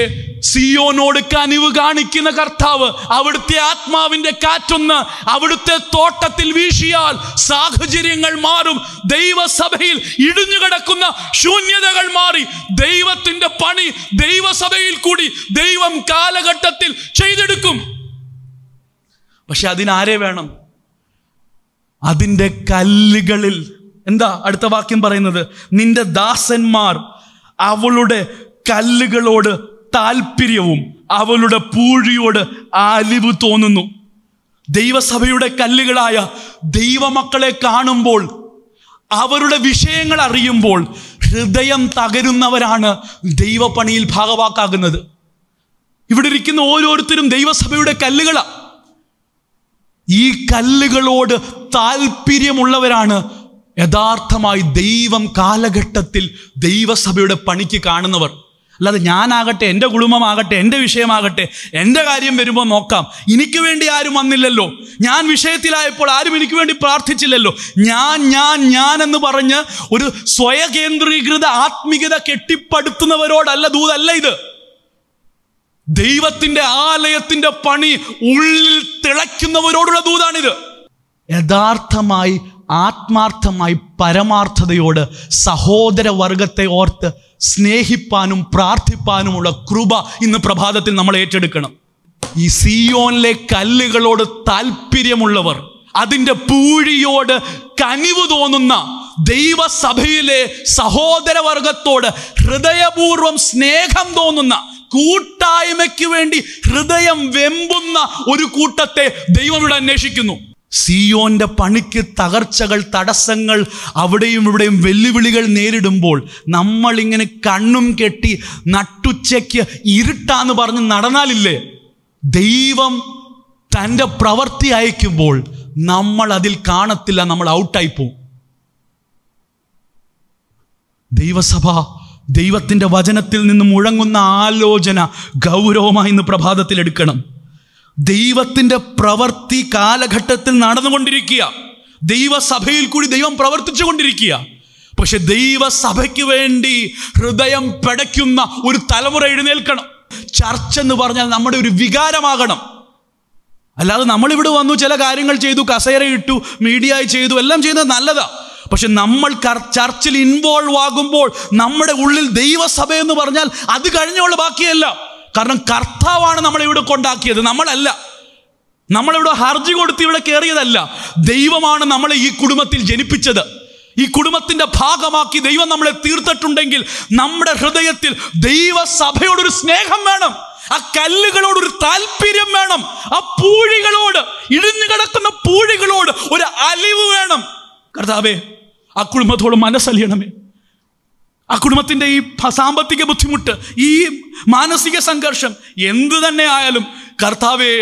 സിയോനോട് കനിവ് കാണിക്കുന്ന കർത്താവ് അവിടുത്തെ ആത്മാവിന്റെ കാറ്റൊന്ന് അവിടുത്തെ തോട്ടത്തിൽ വീശിയാൽ സാഹചര്യങ്ങൾ മാറും ദൈവസഭയിൽ ഇടിഞ്ഞുകിടക്കുന്ന ശൂന്യതകൾ മാറി ദൈവത്തിന്റെ പണി ദൈവസഭയിൽ കൂടി ദൈവം കാലഘട്ടത്തിൽ ചെയ്തെടുക്കും പക്ഷെ അതിനാരെ വേണം അതിൻ്റെ കല്ലുകളിൽ എന്താ അടുത്ത വാക്യം പറയുന്നത് നിന്റെ ദാസന്മാർ അവളുടെ കല്ലുകളോട് താല്പര്യവും അവളുടെ പൂഴിയോട് അലിവ് തോന്നുന്നു ദൈവസഭയുടെ കല്ലുകളായ ദൈവമക്കളെ കാണുമ്പോൾ അവരുടെ വിഷയങ്ങൾ അറിയുമ്പോൾ ഹൃദയം തകരുന്നവരാണ് ദൈവപ്പണിയിൽ ഭാഗവാക്കാകുന്നത് ഇവിടെ ഇരിക്കുന്ന ഓരോരുത്തരും ദൈവസഭയുടെ കല്ലുകളാണ് ഈ കല്ലുകളോട് താല്പര്യമുള്ളവരാണ് യഥാർത്ഥമായി ദൈവം കാലഘട്ടത്തിൽ ദൈവസഭയുടെ പണിക്ക് കാണുന്നവർ അല്ലാതെ ഞാനാകട്ടെ എൻ്റെ കുടുംബമാകട്ടെ എൻ്റെ വിഷയമാകട്ടെ എൻ്റെ കാര്യം വരുമ്പോൾ നോക്കാം എനിക്ക് വേണ്ടി ആരും വന്നില്ലല്ലോ ഞാൻ വിഷയത്തിലായപ്പോൾ ആരും എനിക്ക് വേണ്ടി പ്രാർത്ഥിച്ചില്ലല്ലോ ഞാൻ ഞാൻ ഞാൻ എന്ന് പറഞ്ഞ് ഒരു സ്വയകേന്ദ്രീകൃത ആത്മികത കെട്ടിപ്പടുത്തുന്നവരോടല്ല ദൂതല്ല ഇത് ദൈവത്തിൻ്റെ ആലയത്തിൻ്റെ പണി ഉള്ളിൽ തിളയ്ക്കുന്നവരോടുള്ള ദൂതാണിത് യഥാർത്ഥമായി ആത്മാർത്ഥമായി പരമാർത്ഥതയോട് സഹോദര വർഗത്തെ ഓർത്ത് സ്നേഹിപ്പാനും പ്രാർത്ഥിപ്പാനുമുള്ള കൃപ ഇന്ന് പ്രഭാതത്തിൽ നമ്മൾ ഏറ്റെടുക്കണം ഈ സിയോനിലെ കല്ലുകളോട് താല്പര്യമുള്ളവർ അതിൻ്റെ പൂഴിയോട് കനിവ് തോന്നുന്ന ദൈവസഭയിലെ സഹോദരവർഗത്തോട് ഹൃദയപൂർവം സ്നേഹം തോന്നുന്ന കൂട്ടായ്മയ്ക്ക് വേണ്ടി ഹൃദയം വെമ്പുന്ന ഒരു കൂട്ടത്തെ ദൈവം ഇവിടെ അന്വേഷിക്കുന്നു സിയോന്റെ പണിക്ക് തകർച്ചകൾ തടസ്സങ്ങൾ അവിടെയും ഇവിടെയും വെല്ലുവിളികൾ നേരിടുമ്പോൾ നമ്മളിങ്ങനെ കണ്ണും കെട്ടി നട്ടുച്ചയ്ക്ക് ഇരുട്ടാന്ന് പറഞ്ഞ് നടന്നാലില്ലേ ദൈവം തൻ്റെ പ്രവൃത്തി അയക്കുമ്പോൾ നമ്മൾ അതിൽ കാണത്തില്ല നമ്മൾ ഔട്ടായി പോവും ദൈവസഭ ദൈവത്തിൻ്റെ വചനത്തിൽ നിന്ന് മുഴങ്ങുന്ന ആലോചന ഗൗരവമായി ഇന്ന് പ്രഭാതത്തിൽ എടുക്കണം ദൈവത്തിൻ്റെ പ്രവൃത്തി കാലഘട്ടത്തിൽ നടന്നുകൊണ്ടിരിക്കുക ദൈവസഭയിൽ കൂടി ദൈവം പ്രവർത്തിച്ചു കൊണ്ടിരിക്കുക പക്ഷെ ദൈവസഭയ്ക്ക് വേണ്ടി ഹൃദയം പിടയ്ക്കുന്ന ഒരു തലമുറ എഴുന്നേൽക്കണം ചർച്ച എന്ന് പറഞ്ഞാൽ നമ്മുടെ ഒരു വികാരമാകണം അല്ലാതെ നമ്മളിവിടെ വന്നു ചില കാര്യങ്ങൾ ചെയ്തു കസേര ഇട്ടു മീഡിയ ചെയ്തു എല്ലാം ചെയ്യുന്നത് നല്ലതാണ് പക്ഷെ നമ്മൾ ചർച്ചിൽ ഇൻവോൾവ് ആകുമ്പോൾ നമ്മുടെ ഉള്ളിൽ ദൈവസഭ എന്ന് പറഞ്ഞാൽ അത് കഴിഞ്ഞുള്ള ബാക്കിയെല്ലാം കാരണം കർത്താവാണ് നമ്മളെ കൊണ്ടാക്കിയത് നമ്മളല്ല നമ്മളിവിടെ ഹർജി കൊടുത്ത് ഇവിടെ കയറിയതല്ല ദൈവമാണ് നമ്മളെ ഈ കുടുംബത്തിൽ ജനിപ്പിച്ചത് ഈ കുടുംബത്തിന്റെ ഭാഗമാക്കി ദൈവം നമ്മളെ തീർത്തിട്ടുണ്ടെങ്കിൽ നമ്മുടെ ഹൃദയത്തിൽ ദൈവസഭയോടൊരു സ്നേഹം വേണം ആ കല്ലുകളോട് ഒരു താല്പര്യം വേണം ആ പൂഴികളോട് ഇടിഞ്ഞു കിടക്കുന്ന പൂഴികളോട് ഒരു അലിവ് വേണം കർത്താവേ ആ കുടുംബത്തോട് മനസ്സലിയണമേ ആ കുടുംബത്തിൻ്റെ ഈ സാമ്പത്തിക ബുദ്ധിമുട്ട് ഈ മാനസിക സംഘർഷം എന്ത് തന്നെ ആയാലും കർത്താവേ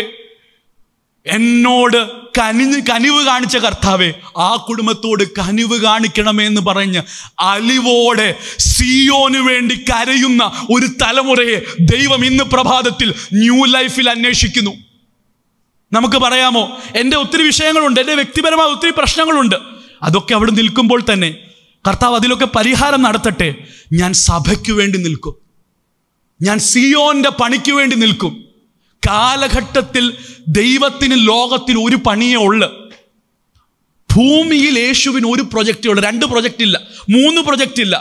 എന്നോട് കനിഞ്ഞ് കനിവ് കാണിച്ച കർത്താവെ ആ കുടുംബത്തോട് കനിവ് കാണിക്കണമെന്ന് പറഞ്ഞ് അലിവോടെ സിയോന് വേണ്ടി കരയുന്ന ഒരു തലമുറയെ ദൈവം ഇന്ന് പ്രഭാതത്തിൽ ന്യൂ ലൈഫിൽ അന്വേഷിക്കുന്നു നമുക്ക് പറയാമോ എൻ്റെ ഒത്തിരി വിഷയങ്ങളുണ്ട് എൻ്റെ വ്യക്തിപരമായ ഒത്തിരി പ്രശ്നങ്ങളുണ്ട് അതൊക്കെ അവിടെ നിൽക്കുമ്പോൾ തന്നെ കർത്താവ് അതിലൊക്കെ പരിഹാരം നടത്തട്ടെ ഞാൻ സഭയ്ക്ക് വേണ്ടി നിൽക്കും ഞാൻ സിയോന്റെ പണിക്ക് വേണ്ടി നിൽക്കും കാലഘട്ടത്തിൽ ദൈവത്തിന് ലോകത്തിന് ഒരു പണിയേ ഉള്ളു ഭൂമിയിൽ യേശുവിന് ഒരു പ്രൊജക്റ്റേ ഉള്ളു രണ്ട് പ്രൊജക്റ്റ് ഇല്ല മൂന്ന് പ്രൊജക്റ്റ് ഇല്ല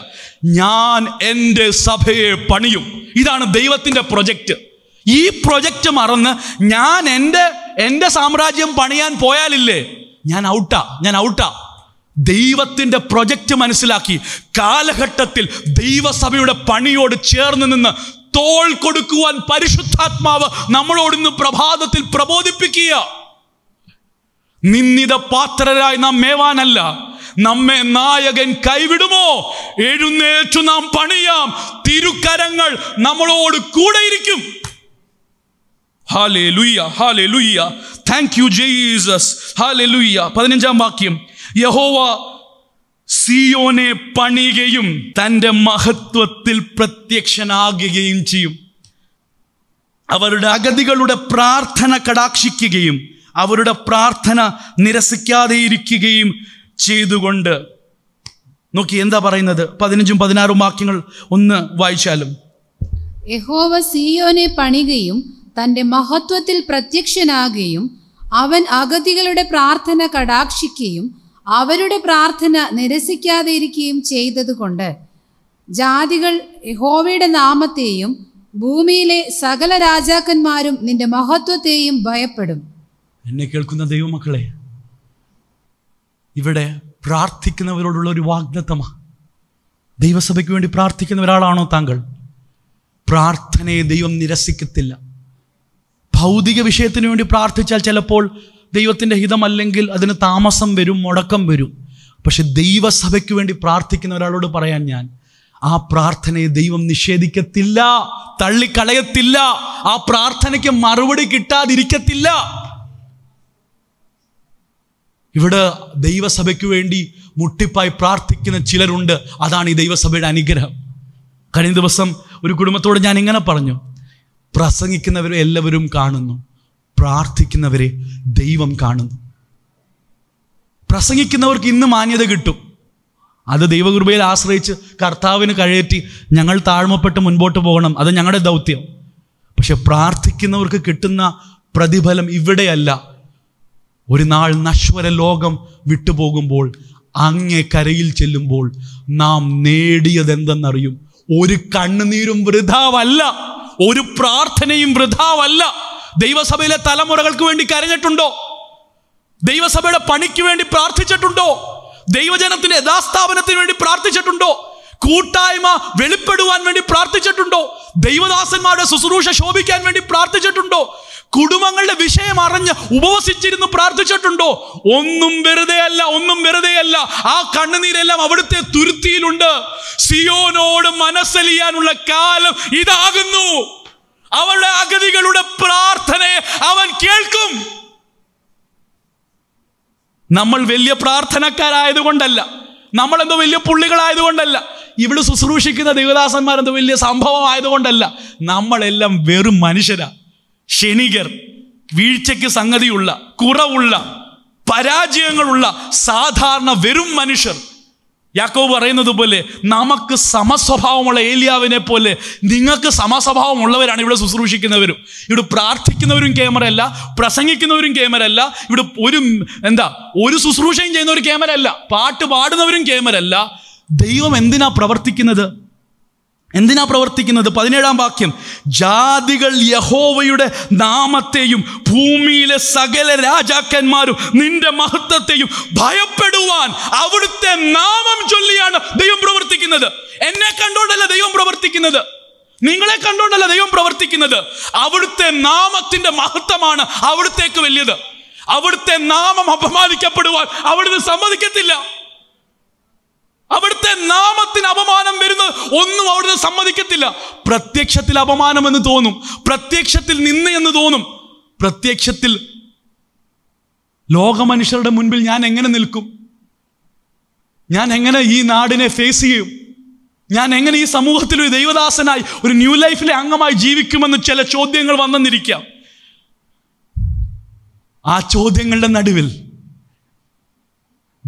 ഞാൻ എൻ്റെ സഭയെ പണിയും ഇതാണ് ദൈവത്തിൻ്റെ പ്രൊജക്റ്റ് ഈ പ്രൊജക്റ്റ് മറന്ന് ഞാൻ എൻ്റെ എൻ്റെ സാമ്രാജ്യം പണിയാൻ പോയാലില്ലേ ഞാൻ ഔട്ടാ ഞാൻ ഔട്ടാ ദൈവത്തിൻ്റെ പ്രൊജക്റ്റ് മനസ്സിലാക്കി കാലഘട്ടത്തിൽ ദൈവസഭയുടെ പണിയോട് ചേർന്ന് നിന്ന് തോൾ കൊടുക്കുവാൻ പരിശുദ്ധാത്മാവ് നമ്മളോട് ഇന്ന് പ്രഭാതത്തിൽ പ്രബോധിപ്പിക്കുക നിന്നിത പാത്രരായി നാം മേവാനല്ല നമ്മെ നായകൻ കൈവിടുമോ എഴുന്നേറ്റു നാം പണിയാം തിരുക്കരങ്ങൾ നമ്മളോട് കൂടെയിരിക്കും ഹാലേ ലുയ്യ ഹാലേ ലുയ്യ താങ്ക് യു ജേസസ് ഹാലേ ലുയ്യ പതിനഞ്ചാം വാക്യം യഹോവ സിയോനെ പണിയുകയും തൻ്റെ മഹത്വത്തിൽ പ്രത്യക്ഷനാകുകയും ചെയ്യും അവരുടെ അഗതികളുടെ പ്രാർത്ഥന കടാക്ഷിക്കുകയും അവരുടെ പ്രാർത്ഥന നിരസിക്കാതെ ഇരിക്കുകയും ചെയ്തുകൊണ്ട് നോക്കി എന്താ പറയുന്നത് പതിനഞ്ചും പതിനാറും വാക്യങ്ങൾ ഒന്ന് വായിച്ചാലും യഹോവ സിയോനെ പണികയും തന്റെ മഹത്വത്തിൽ പ്രത്യക്ഷനാകുകയും അവൻ അഗതികളുടെ പ്രാർത്ഥന കടാക്ഷിക്കുകയും അവരുടെ പ്രാർത്ഥന നിരസിക്കാതെ ഇരിക്കുകയും ചെയ്തതുകൊണ്ട് ജാതികൾ യഹോവയുടെ നാമത്തെയും ഭൂമിയിലെ സകല രാജാക്കന്മാരും നിന്റെ മഹത്വത്തെയും ഭയപ്പെടും എന്നെ കേൾക്കുന്ന ദൈവമക്കളെ ഇവിടെ പ്രാർത്ഥിക്കുന്നവരോടുള്ള ഒരു വാഗ്ദത്തമാ ദൈവസഭയ്ക്ക് വേണ്ടി പ്രാർത്ഥിക്കുന്ന ഒരാളാണോ താങ്കൾ പ്രാർത്ഥനയെ ദൈവം നിരസിക്കത്തില്ല ഭൗതിക വിഷയത്തിന് വേണ്ടി പ്രാർത്ഥിച്ചാൽ ചിലപ്പോൾ ദൈവത്തിൻ്റെ ഹിതമല്ലെങ്കിൽ അതിന് താമസം വരും മുടക്കം വരും പക്ഷെ ദൈവസഭയ്ക്ക് വേണ്ടി പ്രാർത്ഥിക്കുന്ന ഒരാളോട് പറയാൻ ഞാൻ ആ പ്രാർത്ഥനയെ ദൈവം നിഷേധിക്കത്തില്ല തള്ളിക്കളയത്തില്ല ആ പ്രാർത്ഥനയ്ക്ക് മറുപടി കിട്ടാതിരിക്കത്തില്ല ഇവിടെ ദൈവസഭയ്ക്ക് വേണ്ടി മുട്ടിപ്പായി പ്രാർത്ഥിക്കുന്ന ചിലരുണ്ട് അതാണ് ഈ ദൈവസഭയുടെ അനുഗ്രഹം കഴിഞ്ഞ ദിവസം ഒരു കുടുംബത്തോട് ഞാൻ ഇങ്ങനെ പറഞ്ഞു പ്രസംഗിക്കുന്നവരും എല്ലാവരും കാണുന്നു പ്രാർത്ഥിക്കുന്നവരെ ദൈവം കാണുന്നു പ്രസംഗിക്കുന്നവർക്ക് ഇന്ന് മാന്യത കിട്ടും അത് ദൈവകൃപയിൽ ആശ്രയിച്ച് കർത്താവിന് കഴയറ്റി ഞങ്ങൾ താഴ്മപ്പെട്ട് മുൻപോട്ട് പോകണം അത് ഞങ്ങളുടെ ദൗത്യം പക്ഷെ പ്രാർത്ഥിക്കുന്നവർക്ക് കിട്ടുന്ന പ്രതിഫലം ഇവിടെയല്ല ഒരു നാൾ നശ്വര ലോകം വിട്ടുപോകുമ്പോൾ അങ്ങേ കരയിൽ ചെല്ലുമ്പോൾ നാം നേടിയതെന്തെന്നറിയും ഒരു കണ്ണുനീരും വൃഥാവല്ല ഒരു പ്രാർത്ഥനയും വൃഥാവല്ല ദൈവസഭയിലെ തലമുറകൾക്ക് വേണ്ടി കരഞ്ഞിട്ടുണ്ടോ ദൈവസഭയുടെ പണിക്ക് വേണ്ടി പ്രാർത്ഥിച്ചിട്ടുണ്ടോ ദൈവജനത്തിന്റെ യഥാസ്ഥാപനത്തിന് വേണ്ടി പ്രാർത്ഥിച്ചിട്ടുണ്ടോ കൂട്ടായ്മ വെളിപ്പെടുവാൻ വേണ്ടി പ്രാർത്ഥിച്ചിട്ടുണ്ടോ ദൈവദാസന്മാരുടെ ശുശ്രൂഷ ശോഭിക്കാൻ വേണ്ടി പ്രാർത്ഥിച്ചിട്ടുണ്ടോ കുടുംബങ്ങളുടെ വിഷയം അറിഞ്ഞ് ഉപവസിച്ചിരുന്ന് പ്രാർത്ഥിച്ചിട്ടുണ്ടോ ഒന്നും വെറുതെയല്ല ഒന്നും വെറുതെയല്ല ആ കണ്ണുനീരെല്ലാം അവിടുത്തെ തുരുത്തിയിലുണ്ട് സിയോനോട് മനസ്സലിയാനുള്ള കാലം ഇതാകുന്നു അവളുടെ അഗതികളുടെ പ്രാർത്ഥനയെ അവൻ കേൾക്കും നമ്മൾ വലിയ പ്രാർത്ഥനക്കാരായതുകൊണ്ടല്ല നമ്മളെന്തോ വലിയ പുള്ളികളായതുകൊണ്ടല്ല ഇവിടെ ശുശ്രൂഷിക്കുന്ന ദേവദാസന്മാരെന്തോ വലിയ ആയതുകൊണ്ടല്ല നമ്മളെല്ലാം വെറും മനുഷ്യരാ ക്ഷണികർ വീഴ്ചയ്ക്ക് സംഗതിയുള്ള കുറവുള്ള പരാജയങ്ങളുള്ള സാധാരണ വെറും മനുഷ്യർ യാക്കോബ് പറയുന്നത് പോലെ നമുക്ക് സമസ്വഭാവമുള്ള ഏലിയാവിനെ പോലെ നിങ്ങൾക്ക് ഉള്ളവരാണ് ഇവിടെ ശുശ്രൂഷിക്കുന്നവരും ഇവിടെ പ്രാർത്ഥിക്കുന്നവരും ക്യാമറയല്ല പ്രസംഗിക്കുന്നവരും ക്യാമറയല്ല ഇവിടെ ഒരു എന്താ ഒരു ശുശ്രൂഷയും ഒരു ക്യാമറയല്ല പാട്ട് പാടുന്നവരും ക്യാമറയല്ല ദൈവം എന്തിനാ പ്രവർത്തിക്കുന്നത് എന്തിനാ പ്രവർത്തിക്കുന്നത് പതിനേഴാം വാക്യം ജാതികൾ യഹോവയുടെ നാമത്തെയും ഭൂമിയിലെ സകല രാജാക്കന്മാരും നിന്റെ മഹത്വത്തെയും ഭയപ്പെടുവാൻ അവിടുത്തെ നാമം ചൊല്ലിയാണ് ദൈവം പ്രവർത്തിക്കുന്നത് എന്നെ കണ്ടോണ്ടല്ല ദൈവം പ്രവർത്തിക്കുന്നത് നിങ്ങളെ കണ്ടോണ്ടല്ല ദൈവം പ്രവർത്തിക്കുന്നത് അവിടുത്തെ നാമത്തിന്റെ മഹത്വമാണ് അവിടുത്തേക്ക് വലിയത് അവിടുത്തെ നാമം അപമാനിക്കപ്പെടുവാൻ അവിടുന്ന് സമ്മതിക്കത്തില്ല അവിടുത്തെ നാമത്തിന് അപമാനം വരുന്നത് ഒന്നും അവിടുന്ന് സമ്മതിക്കത്തില്ല പ്രത്യക്ഷത്തിൽ അപമാനമെന്ന് തോന്നും പ്രത്യക്ഷത്തിൽ നിന്ന് എന്ന് തോന്നും പ്രത്യക്ഷത്തിൽ ലോകമനുഷ്യരുടെ മുൻപിൽ ഞാൻ എങ്ങനെ നിൽക്കും ഞാൻ എങ്ങനെ ഈ നാടിനെ ഫേസ് ചെയ്യും ഞാൻ എങ്ങനെ ഈ സമൂഹത്തിൽ ഒരു ദൈവദാസനായി ഒരു ന്യൂ ലൈഫിലെ അംഗമായി ജീവിക്കുമെന്ന് ചില ചോദ്യങ്ങൾ വന്നെന്നിരിക്കാം ആ ചോദ്യങ്ങളുടെ നടുവിൽ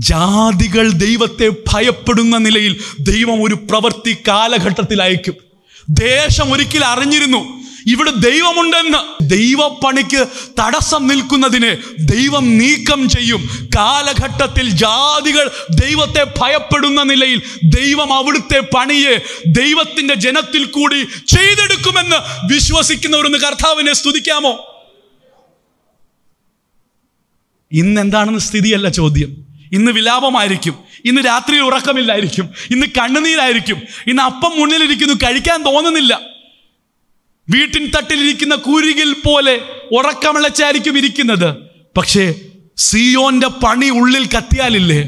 ജാതികൾ ദൈവത്തെ ഭയപ്പെടുന്ന നിലയിൽ ദൈവം ഒരു പ്രവൃത്തി കാലഘട്ടത്തിൽ അയക്കും ദേശം ഒരിക്കൽ അറിഞ്ഞിരുന്നു ഇവിടെ ദൈവമുണ്ടെന്ന് ദൈവപ്പണിക്ക് തടസ്സം നിൽക്കുന്നതിനെ ദൈവം നീക്കം ചെയ്യും കാലഘട്ടത്തിൽ ജാതികൾ ദൈവത്തെ ഭയപ്പെടുന്ന നിലയിൽ ദൈവം അവിടുത്തെ പണിയെ ദൈവത്തിൻ്റെ ജനത്തിൽ കൂടി ചെയ്തെടുക്കുമെന്ന് വിശ്വസിക്കുന്നവരൊന്ന് കർത്താവിനെ സ്തുതിക്കാമോ ഇന്നെന്താണെന്ന് സ്ഥിതിയല്ല ചോദ്യം ഇന്ന് വിലാപമായിരിക്കും ഇന്ന് രാത്രിയിൽ ഉറക്കമില്ലായിരിക്കും ഇന്ന് കണ്ണുനീരായിരിക്കും ഇന്ന് അപ്പം മുന്നിലിരിക്കുന്നു കഴിക്കാൻ തോന്നുന്നില്ല വീട്ടിൻ തട്ടിലിരിക്കുന്ന കുരുകിൽ പോലെ ഉറക്കമിളച്ചായിരിക്കും ഇരിക്കുന്നത് പക്ഷേ സിയോന്റെ പണി ഉള്ളിൽ കത്തിയാലില്ലേ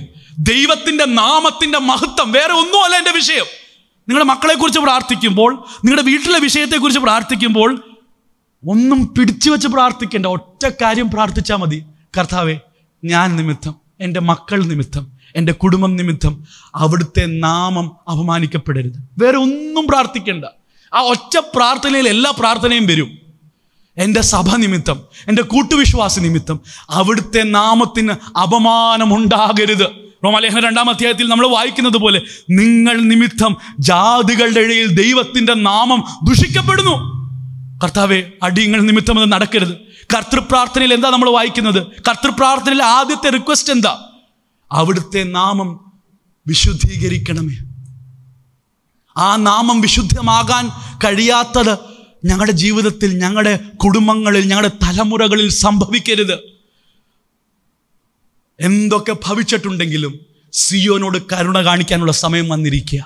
ദൈവത്തിന്റെ നാമത്തിന്റെ മഹത്വം വേറെ ഒന്നുമല്ല എൻ്റെ വിഷയം നിങ്ങളുടെ മക്കളെക്കുറിച്ച് പ്രാർത്ഥിക്കുമ്പോൾ നിങ്ങളുടെ വീട്ടിലെ വിഷയത്തെക്കുറിച്ച് പ്രാർത്ഥിക്കുമ്പോൾ ഒന്നും പിടിച്ചു വെച്ച് പ്രാർത്ഥിക്കേണ്ട ഒറ്റ കാര്യം പ്രാർത്ഥിച്ചാൽ മതി കർത്താവേ ഞാൻ നിമിത്തം എൻ്റെ മക്കൾ നിമിത്തം എൻ്റെ കുടുംബം നിമിത്തം അവിടുത്തെ നാമം അപമാനിക്കപ്പെടരുത് വേറെ ഒന്നും പ്രാർത്ഥിക്കേണ്ട ആ ഒറ്റ പ്രാർത്ഥനയിൽ എല്ലാ പ്രാർത്ഥനയും വരും എൻ്റെ സഭ നിമിത്തം എൻ്റെ കൂട്ടുവിശ്വാസ നിമിത്തം അവിടുത്തെ നാമത്തിന് അപമാനം ഉണ്ടാകരുത് റോമാലേഖന രണ്ടാം അധ്യായത്തിൽ നമ്മൾ വായിക്കുന്നത് പോലെ നിങ്ങൾ നിമിത്തം ജാതികളുടെ ഇടയിൽ ദൈവത്തിൻ്റെ നാമം ദുഷിക്കപ്പെടുന്നു കർത്താവെ അടിയങ്ങൾ നിമിത്തം അത് നടക്കരുത് കർത്തൃപ്രാർത്ഥനയിൽ എന്താ നമ്മൾ വായിക്കുന്നത് കർത്തൃപ്രാർത്ഥനയിലെ ആദ്യത്തെ റിക്വസ്റ്റ് എന്താ അവിടുത്തെ നാമം വിശുദ്ധീകരിക്കണമേ ആ നാമം വിശുദ്ധമാകാൻ കഴിയാത്തത് ഞങ്ങളുടെ ജീവിതത്തിൽ ഞങ്ങളുടെ കുടുംബങ്ങളിൽ ഞങ്ങളുടെ തലമുറകളിൽ സംഭവിക്കരുത് എന്തൊക്കെ ഭവിച്ചിട്ടുണ്ടെങ്കിലും സിയോനോട് കരുണ കാണിക്കാനുള്ള സമയം വന്നിരിക്കുക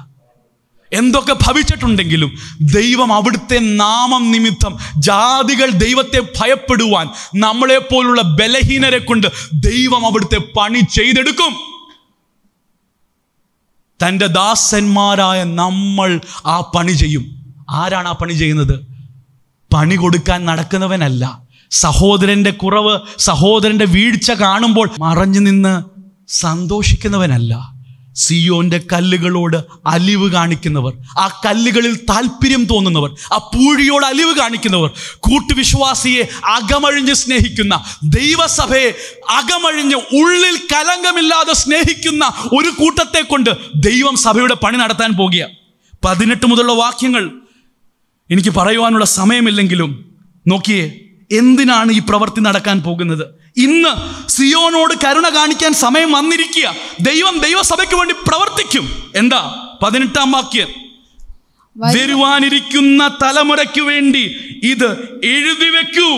എന്തൊക്കെ ഭവിച്ചിട്ടുണ്ടെങ്കിലും ദൈവം അവിടുത്തെ നാമം നിമിത്തം ജാതികൾ ദൈവത്തെ ഭയപ്പെടുവാൻ നമ്മളെപ്പോലുള്ള ബലഹീനരെ കൊണ്ട് ദൈവം അവിടുത്തെ പണി ചെയ്തെടുക്കും തൻ്റെ ദാസന്മാരായ നമ്മൾ ആ പണി ചെയ്യും ആരാണ് ആ പണി ചെയ്യുന്നത് പണി കൊടുക്കാൻ നടക്കുന്നവനല്ല സഹോദരന്റെ കുറവ് സഹോദരന്റെ വീഴ്ച കാണുമ്പോൾ മറഞ്ഞു നിന്ന് സന്തോഷിക്കുന്നവനല്ല സിയോന്റെ കല്ലുകളോട് അലിവ് കാണിക്കുന്നവർ ആ കല്ലുകളിൽ താല്പര്യം തോന്നുന്നവർ ആ പൂഴിയോട് അലിവ് കാണിക്കുന്നവർ കൂട്ടുവിശ്വാസിയെ അകമഴിഞ്ഞ് സ്നേഹിക്കുന്ന ദൈവസഭയെ അകമഴിഞ്ഞ് ഉള്ളിൽ കലങ്കമില്ലാതെ സ്നേഹിക്കുന്ന ഒരു കൂട്ടത്തെ കൊണ്ട് ദൈവം സഭയുടെ പണി നടത്താൻ പോകുക പതിനെട്ട് മുതലുള്ള വാക്യങ്ങൾ എനിക്ക് പറയുവാനുള്ള സമയമില്ലെങ്കിലും നോക്കിയേ എന്തിനാണ് ഈ പ്രവൃത്തി നടക്കാൻ പോകുന്നത് ഇന്ന് സിയോനോട് കരുണ കാണിക്കാൻ സമയം വന്നിരിക്കുക ദൈവം ദൈവസഭയ്ക്ക് വേണ്ടി പ്രവർത്തിക്കും എന്താ പതിനെട്ടാം വാക്യം വരുവാനിരിക്കുന്ന തലമുറയ്ക്ക് വേണ്ടി ഇത് എഴുതി വെക്കൂ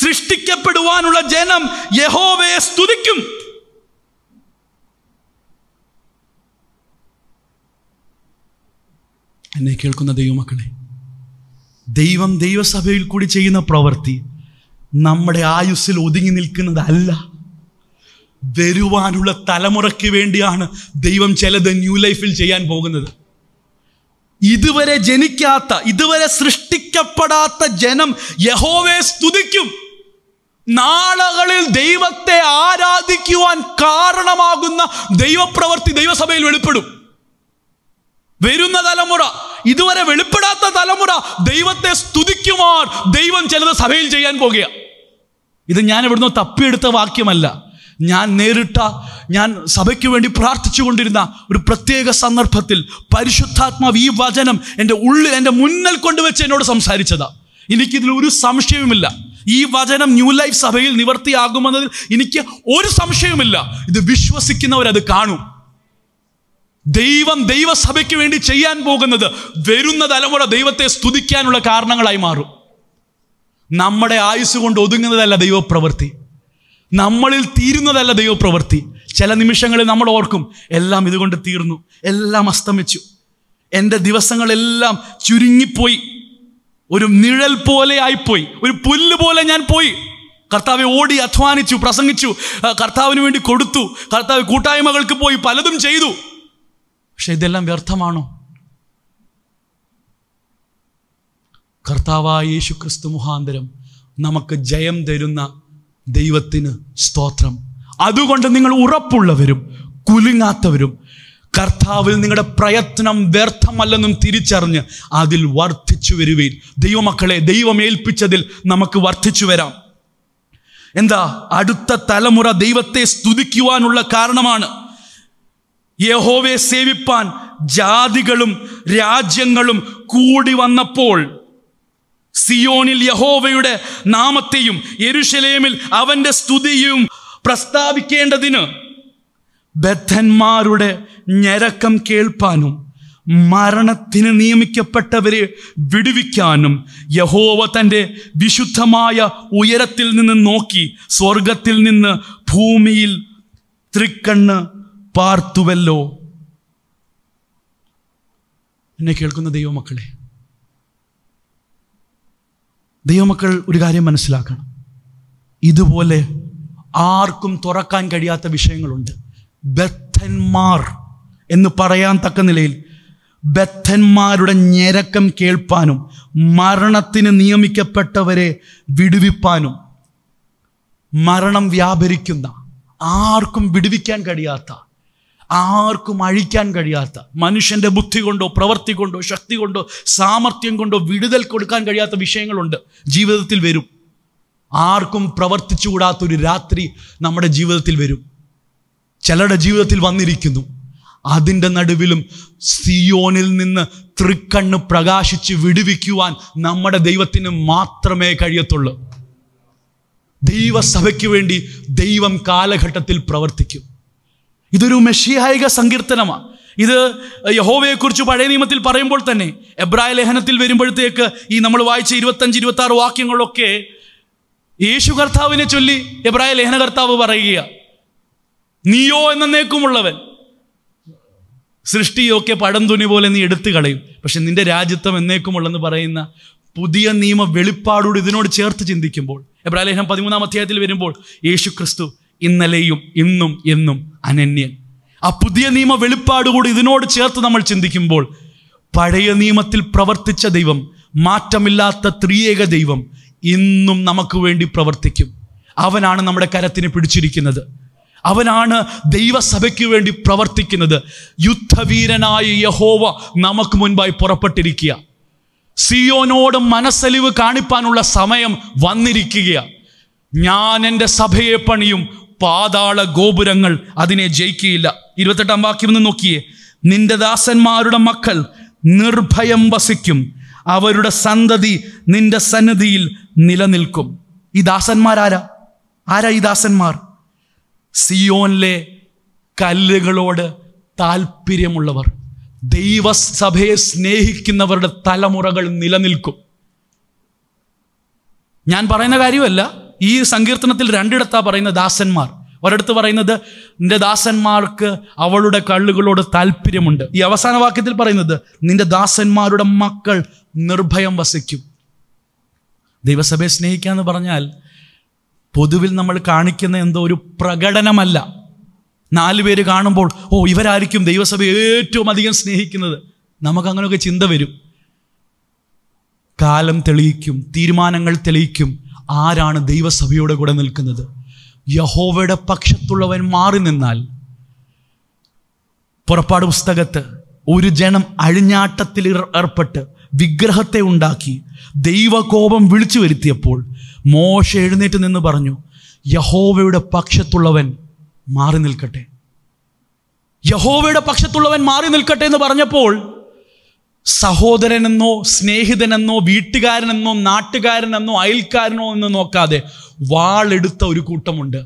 സൃഷ്ടിക്കപ്പെടുവാനുള്ള ജനം യഹോവയെ സ്തുതിക്കും എന്നെ കേൾക്കുന്ന ദൈവമക്കളെ ദൈവം ദൈവസഭയിൽ കൂടി ചെയ്യുന്ന പ്രവൃത്തി നമ്മുടെ ആയുസ്സിൽ ഒതുങ്ങി നിൽക്കുന്നതല്ല വരുവാനുള്ള തലമുറയ്ക്ക് വേണ്ടിയാണ് ദൈവം ചിലത് ന്യൂ ലൈഫിൽ ചെയ്യാൻ പോകുന്നത് ഇതുവരെ ജനിക്കാത്ത ഇതുവരെ സൃഷ്ടിക്കപ്പെടാത്ത ജനം യഹോവെ സ്തുതിക്കും നാളകളിൽ ദൈവത്തെ ആരാധിക്കുവാൻ കാരണമാകുന്ന ദൈവപ്രവൃത്തി ദൈവസഭയിൽ വെളിപ്പെടും വരുന്ന തലമുറ ഇതുവരെ വെളിപ്പെടാത്ത തലമുറ ദൈവത്തെ സ്തുതിക്കും ദൈവം ചിലത് സഭയിൽ ചെയ്യാൻ പോകുക ഇത് ഞാൻ ഇവിടുന്ന് തപ്പിയെടുത്ത വാക്യമല്ല ഞാൻ നേരിട്ട ഞാൻ സഭയ്ക്ക് വേണ്ടി പ്രാർത്ഥിച്ചുകൊണ്ടിരുന്ന ഒരു പ്രത്യേക സന്ദർഭത്തിൽ പരിശുദ്ധാത്മാവ് ഈ വചനം എൻ്റെ ഉള്ളിൽ എൻ്റെ മുന്നിൽ കൊണ്ടുവച്ച് എന്നോട് സംസാരിച്ചതാ എനിക്കിതിൽ ഒരു സംശയവുമില്ല ഈ വചനം ന്യൂ ലൈഫ് സഭയിൽ നിവർത്തിയാകുമെന്നതിൽ എനിക്ക് ഒരു സംശയവുമില്ല ഇത് വിശ്വസിക്കുന്നവരത് കാണും ദൈവം ദൈവസഭയ്ക്ക് വേണ്ടി ചെയ്യാൻ പോകുന്നത് വരുന്ന തലമുറ ദൈവത്തെ സ്തുതിക്കാനുള്ള കാരണങ്ങളായി മാറും നമ്മുടെ ആയുസ് കൊണ്ട് ഒതുങ്ങുന്നതല്ല ദൈവപ്രവൃത്തി നമ്മളിൽ തീരുന്നതല്ല ദൈവപ്രവൃത്തി ചില നിമിഷങ്ങളിൽ നമ്മൾ ഓർക്കും എല്ലാം ഇതുകൊണ്ട് തീർന്നു എല്ലാം അസ്തമിച്ചു എൻ്റെ ദിവസങ്ങളെല്ലാം ചുരുങ്ങിപ്പോയി ഒരു നിഴൽ പോലെ ആയിപ്പോയി ഒരു പുല്ല് പോലെ ഞാൻ പോയി കർത്താവെ ഓടി അധ്വാനിച്ചു പ്രസംഗിച്ചു കർത്താവിന് വേണ്ടി കൊടുത്തു കർത്താവ് കൂട്ടായ്മകൾക്ക് പോയി പലതും ചെയ്തു പക്ഷെ ഇതെല്ലാം വ്യർത്ഥമാണോ കർത്താവായ യേശു ക്രിസ്തു മുഖാന്തരം നമുക്ക് ജയം തരുന്ന ദൈവത്തിന് സ്തോത്രം അതുകൊണ്ട് നിങ്ങൾ ഉറപ്പുള്ളവരും കുലുങ്ങാത്തവരും കർത്താവിൽ നിങ്ങളുടെ പ്രയത്നം വ്യർത്ഥമല്ലെന്നും തിരിച്ചറിഞ്ഞ് അതിൽ വർദ്ധിച്ചു വരുവേൻ ദൈവമക്കളെ ദൈവമേൽപ്പിച്ചതിൽ നമുക്ക് വർദ്ധിച്ചു വരാം എന്താ അടുത്ത തലമുറ ദൈവത്തെ സ്തുതിക്കുവാനുള്ള കാരണമാണ് യഹോവയെ സേവിപ്പാൻ ജാതികളും രാജ്യങ്ങളും കൂടി വന്നപ്പോൾ സിയോണിൽ യഹോവയുടെ നാമത്തെയും എരുഷലേമിൽ അവൻ്റെ സ്തുതിയും പ്രസ്താവിക്കേണ്ടതിന് ബദ്ധന്മാരുടെ ഞരക്കം കേൾപ്പാനും മരണത്തിന് നിയമിക്കപ്പെട്ടവരെ വിടുവിക്കാനും യഹോവ തൻ്റെ വിശുദ്ധമായ ഉയരത്തിൽ നിന്ന് നോക്കി സ്വർഗത്തിൽ നിന്ന് ഭൂമിയിൽ തൃക്കണ്ണ് പാർത്തുവല്ലോ എന്നെ കേൾക്കുന്ന ദൈവമക്കളെ ദൈവമക്കൾ ഒരു കാര്യം മനസ്സിലാക്കണം ഇതുപോലെ ആർക്കും തുറക്കാൻ കഴിയാത്ത വിഷയങ്ങളുണ്ട് ബദ്ധന്മാർ എന്ന് പറയാൻ തക്ക നിലയിൽ ബദ്ധന്മാരുടെ ഞരക്കം കേൾപ്പാനും മരണത്തിന് നിയമിക്കപ്പെട്ടവരെ വിടുവിപ്പാനും മരണം വ്യാപരിക്കുന്ന ആർക്കും വിടുവിക്കാൻ കഴിയാത്ത ആർക്കും അഴിക്കാൻ കഴിയാത്ത മനുഷ്യൻ്റെ ബുദ്ധി കൊണ്ടോ പ്രവൃത്തി കൊണ്ടോ ശക്തി കൊണ്ടോ സാമർഥ്യം കൊണ്ടോ വിടുതൽ കൊടുക്കാൻ കഴിയാത്ത വിഷയങ്ങളുണ്ട് ജീവിതത്തിൽ വരും ആർക്കും പ്രവർത്തിച്ചുകൂടാത്തൊരു രാത്രി നമ്മുടെ ജീവിതത്തിൽ വരും ചിലരുടെ ജീവിതത്തിൽ വന്നിരിക്കുന്നു അതിൻ്റെ നടുവിലും സിയോനിൽ നിന്ന് തൃക്കണ്ണ് പ്രകാശിച്ച് വിടുവിക്കുവാൻ നമ്മുടെ ദൈവത്തിന് മാത്രമേ കഴിയത്തുള്ളൂ ദൈവസഭയ്ക്ക് വേണ്ടി ദൈവം കാലഘട്ടത്തിൽ പ്രവർത്തിക്കും ഇതൊരു മെഷിഹായിക സങ്കീർത്തനമാണ് ഇത് യഹോവയെക്കുറിച്ച് പഴയ നിയമത്തിൽ പറയുമ്പോൾ തന്നെ എബ്രായ ലേഖനത്തിൽ വരുമ്പോഴത്തേക്ക് ഈ നമ്മൾ വായിച്ച ഇരുപത്തഞ്ച് ഇരുപത്തി ആറ് വാക്യങ്ങളൊക്കെ യേശു കർത്താവിനെ ചൊല്ലി എബ്രായ ലേഖനകർത്താവ് പറയുക നീയോ എന്നേക്കുമുള്ളവൻ സൃഷ്ടിയൊക്കെ പഴം തുണി പോലെ നീ എടുത്തു കളയും പക്ഷെ നിന്റെ രാജ്യത്വം എന്നേക്കുമുള്ളെന്ന് പറയുന്ന പുതിയ നിയമ വെളിപ്പാടോട് ഇതിനോട് ചേർത്ത് ചിന്തിക്കുമ്പോൾ എബ്രാലേഖനം പതിമൂന്നാം അധ്യായത്തിൽ വരുമ്പോൾ യേശു ക്രിസ്തു ഇന്നലെയും ഇന്നും എന്നും അനന്യൻ ആ പുതിയ നിയമ വെളിപ്പാടുകൂടി ഇതിനോട് ചേർത്ത് നമ്മൾ ചിന്തിക്കുമ്പോൾ പഴയ നിയമത്തിൽ പ്രവർത്തിച്ച ദൈവം മാറ്റമില്ലാത്ത ത്രിയേക ദൈവം ഇന്നും നമുക്ക് വേണ്ടി പ്രവർത്തിക്കും അവനാണ് നമ്മുടെ കരത്തിനെ പിടിച്ചിരിക്കുന്നത് അവനാണ് ദൈവസഭയ്ക്ക് വേണ്ടി പ്രവർത്തിക്കുന്നത് യുദ്ധവീരനായ യഹോവ നമുക്ക് മുൻപായി പുറപ്പെട്ടിരിക്കുക സിയോനോട് മനസ്സലിവ് കാണിപ്പാനുള്ള സമയം വന്നിരിക്കുക ഞാൻ എൻ്റെ സഭയെ പണിയും പാതാള ഗോപുരങ്ങൾ അതിനെ ജയിക്കുകയില്ല ഇരുപത്തെട്ടാം വാക്യം ഒന്ന് നോക്കിയേ നിന്റെ ദാസന്മാരുടെ മക്കൾ നിർഭയം വസിക്കും അവരുടെ സന്തതി നിന്റെ സന്നദ്ധിയിൽ നിലനിൽക്കും ഈ ദാസന്മാരാരാ ആരാ ഈ ദാസന്മാർ സിയോനിലെ കല്ലുകളോട് താല്പര്യമുള്ളവർ ദൈവസഭയെ സ്നേഹിക്കുന്നവരുടെ തലമുറകൾ നിലനിൽക്കും ഞാൻ പറയുന്ന കാര്യമല്ല ഈ സങ്കീർത്തനത്തിൽ രണ്ടിടത്താണ് പറയുന്ന ദാസന്മാർ ഒരിടത്ത് പറയുന്നത് നിന്റെ ദാസന്മാർക്ക് അവളുടെ കള്ളുകളോട് താല്പര്യമുണ്ട് ഈ അവസാന വാക്യത്തിൽ പറയുന്നത് നിന്റെ ദാസന്മാരുടെ മക്കൾ നിർഭയം വസിക്കും ദൈവസഭയെ സ്നേഹിക്കുക എന്ന് പറഞ്ഞാൽ പൊതുവിൽ നമ്മൾ കാണിക്കുന്ന എന്തോ ഒരു പ്രകടനമല്ല നാല് പേര് കാണുമ്പോൾ ഓ ഇവരായിരിക്കും ദൈവസഭ ഏറ്റവും അധികം സ്നേഹിക്കുന്നത് നമുക്കങ്ങനെയൊക്കെ ചിന്ത വരും കാലം തെളിയിക്കും തീരുമാനങ്ങൾ തെളിയിക്കും ആരാണ് ദൈവസഭയുടെ കൂടെ നിൽക്കുന്നത് യഹോവയുടെ പക്ഷത്തുള്ളവൻ മാറി നിന്നാൽ പുറപ്പാട് പുസ്തകത്ത് ഒരു ജനം അഴിഞ്ഞാട്ടത്തിൽ ഏർപ്പെട്ട് വിഗ്രഹത്തെ ഉണ്ടാക്കി ദൈവകോപം വിളിച്ചു വരുത്തിയപ്പോൾ മോശ എഴുന്നേറ്റ് നിന്ന് പറഞ്ഞു യഹോവയുടെ പക്ഷത്തുള്ളവൻ മാറി നിൽക്കട്ടെ യഹോവയുടെ പക്ഷത്തുള്ളവൻ മാറി നിൽക്കട്ടെ എന്ന് പറഞ്ഞപ്പോൾ സഹോദരനെന്നോ സ്നേഹിതനെന്നോ വീട്ടുകാരനെന്നോ നാട്ടുകാരനെന്നോ അയൽക്കാരനോ എന്ന് നോക്കാതെ വാളെടുത്ത ഒരു കൂട്ടമുണ്ട്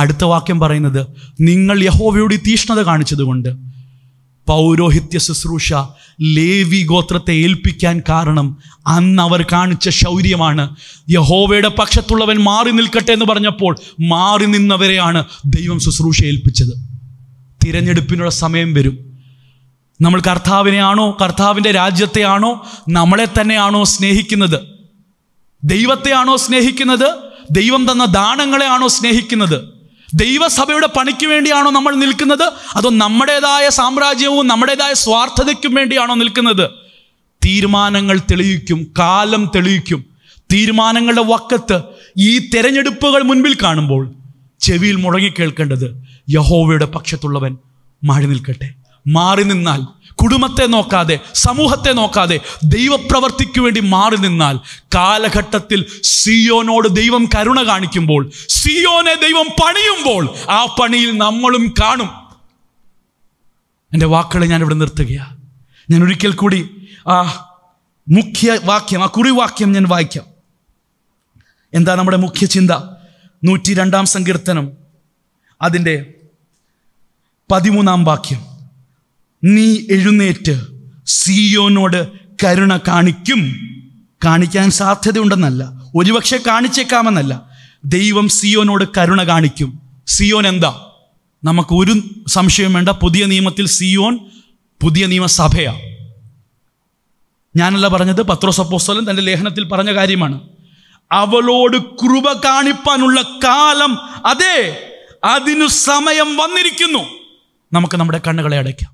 അടുത്ത വാക്യം പറയുന്നത് നിങ്ങൾ യഹോവയുടെ തീഷ്ണത കാണിച്ചതുകൊണ്ട് പൗരോഹിത്യ ശുശ്രൂഷ ലേവി ഗോത്രത്തെ ഏൽപ്പിക്കാൻ കാരണം അന്ന് അവർ കാണിച്ച ശൗര്യമാണ് യഹോവയുടെ പക്ഷത്തുള്ളവൻ മാറി നിൽക്കട്ടെ എന്ന് പറഞ്ഞപ്പോൾ മാറി നിന്നവരെയാണ് ദൈവം ശുശ്രൂഷ ഏൽപ്പിച്ചത് തിരഞ്ഞെടുപ്പിനുള്ള സമയം വരും നമ്മൾ കർത്താവിനെയാണോ കർത്താവിൻ്റെ രാജ്യത്തെയാണോ നമ്മളെ തന്നെയാണോ സ്നേഹിക്കുന്നത് ദൈവത്തെയാണോ സ്നേഹിക്കുന്നത് ദൈവം തന്ന ദാനങ്ങളെയാണോ സ്നേഹിക്കുന്നത് ദൈവസഭയുടെ പണിക്ക് വേണ്ടിയാണോ നമ്മൾ നിൽക്കുന്നത് അതോ നമ്മുടേതായ സാമ്രാജ്യവും നമ്മുടേതായ സ്വാർത്ഥതയ്ക്കും വേണ്ടിയാണോ നിൽക്കുന്നത് തീരുമാനങ്ങൾ തെളിയിക്കും കാലം തെളിയിക്കും തീരുമാനങ്ങളുടെ വക്കത്ത് ഈ തെരഞ്ഞെടുപ്പുകൾ മുൻപിൽ കാണുമ്പോൾ ചെവിയിൽ കേൾക്കേണ്ടത് യഹോവയുടെ പക്ഷത്തുള്ളവൻ മാറി നിൽക്കട്ടെ മാറി നിന്നാൽ കുടുംബത്തെ നോക്കാതെ സമൂഹത്തെ നോക്കാതെ ദൈവപ്രവർത്തിക്ക് വേണ്ടി മാറി നിന്നാൽ കാലഘട്ടത്തിൽ സിയോനോട് ദൈവം കരുണ കാണിക്കുമ്പോൾ സിയോനെ ദൈവം പണിയുമ്പോൾ ആ പണിയിൽ നമ്മളും കാണും എൻ്റെ വാക്കുകളെ ഞാൻ ഇവിടെ നിർത്തുകയാണ് ഞാൻ ഒരിക്കൽ കൂടി ആ മുഖ്യ വാക്യം ആ കുറിവാക്യം ഞാൻ വായിക്കാം എന്താ നമ്മുടെ മുഖ്യ ചിന്ത നൂറ്റി രണ്ടാം സങ്കീർത്തനം അതിൻ്റെ പതിമൂന്നാം വാക്യം നീ എഴുന്നേറ്റ് സിയോനോട് കരുണ കാണിക്കും കാണിക്കാൻ സാധ്യതയുണ്ടെന്നല്ല ഒരുപക്ഷെ കാണിച്ചേക്കാമെന്നല്ല ദൈവം സിയോനോട് കരുണ കാണിക്കും സിയോൻ എന്താ നമുക്ക് ഒരു സംശയം വേണ്ട പുതിയ നിയമത്തിൽ സിയോൻ പുതിയ നിയമസഭയാ ഞാനല്ല പറഞ്ഞത് പത്രോസപ്പോസ്തലൻ തൻ്റെ ലേഖനത്തിൽ പറഞ്ഞ കാര്യമാണ് അവളോട് കൃപ കാണിപ്പാനുള്ള കാലം അതെ അതിനു സമയം വന്നിരിക്കുന്നു നമുക്ക് നമ്മുടെ കണ്ണുകളെ അടയ്ക്കാം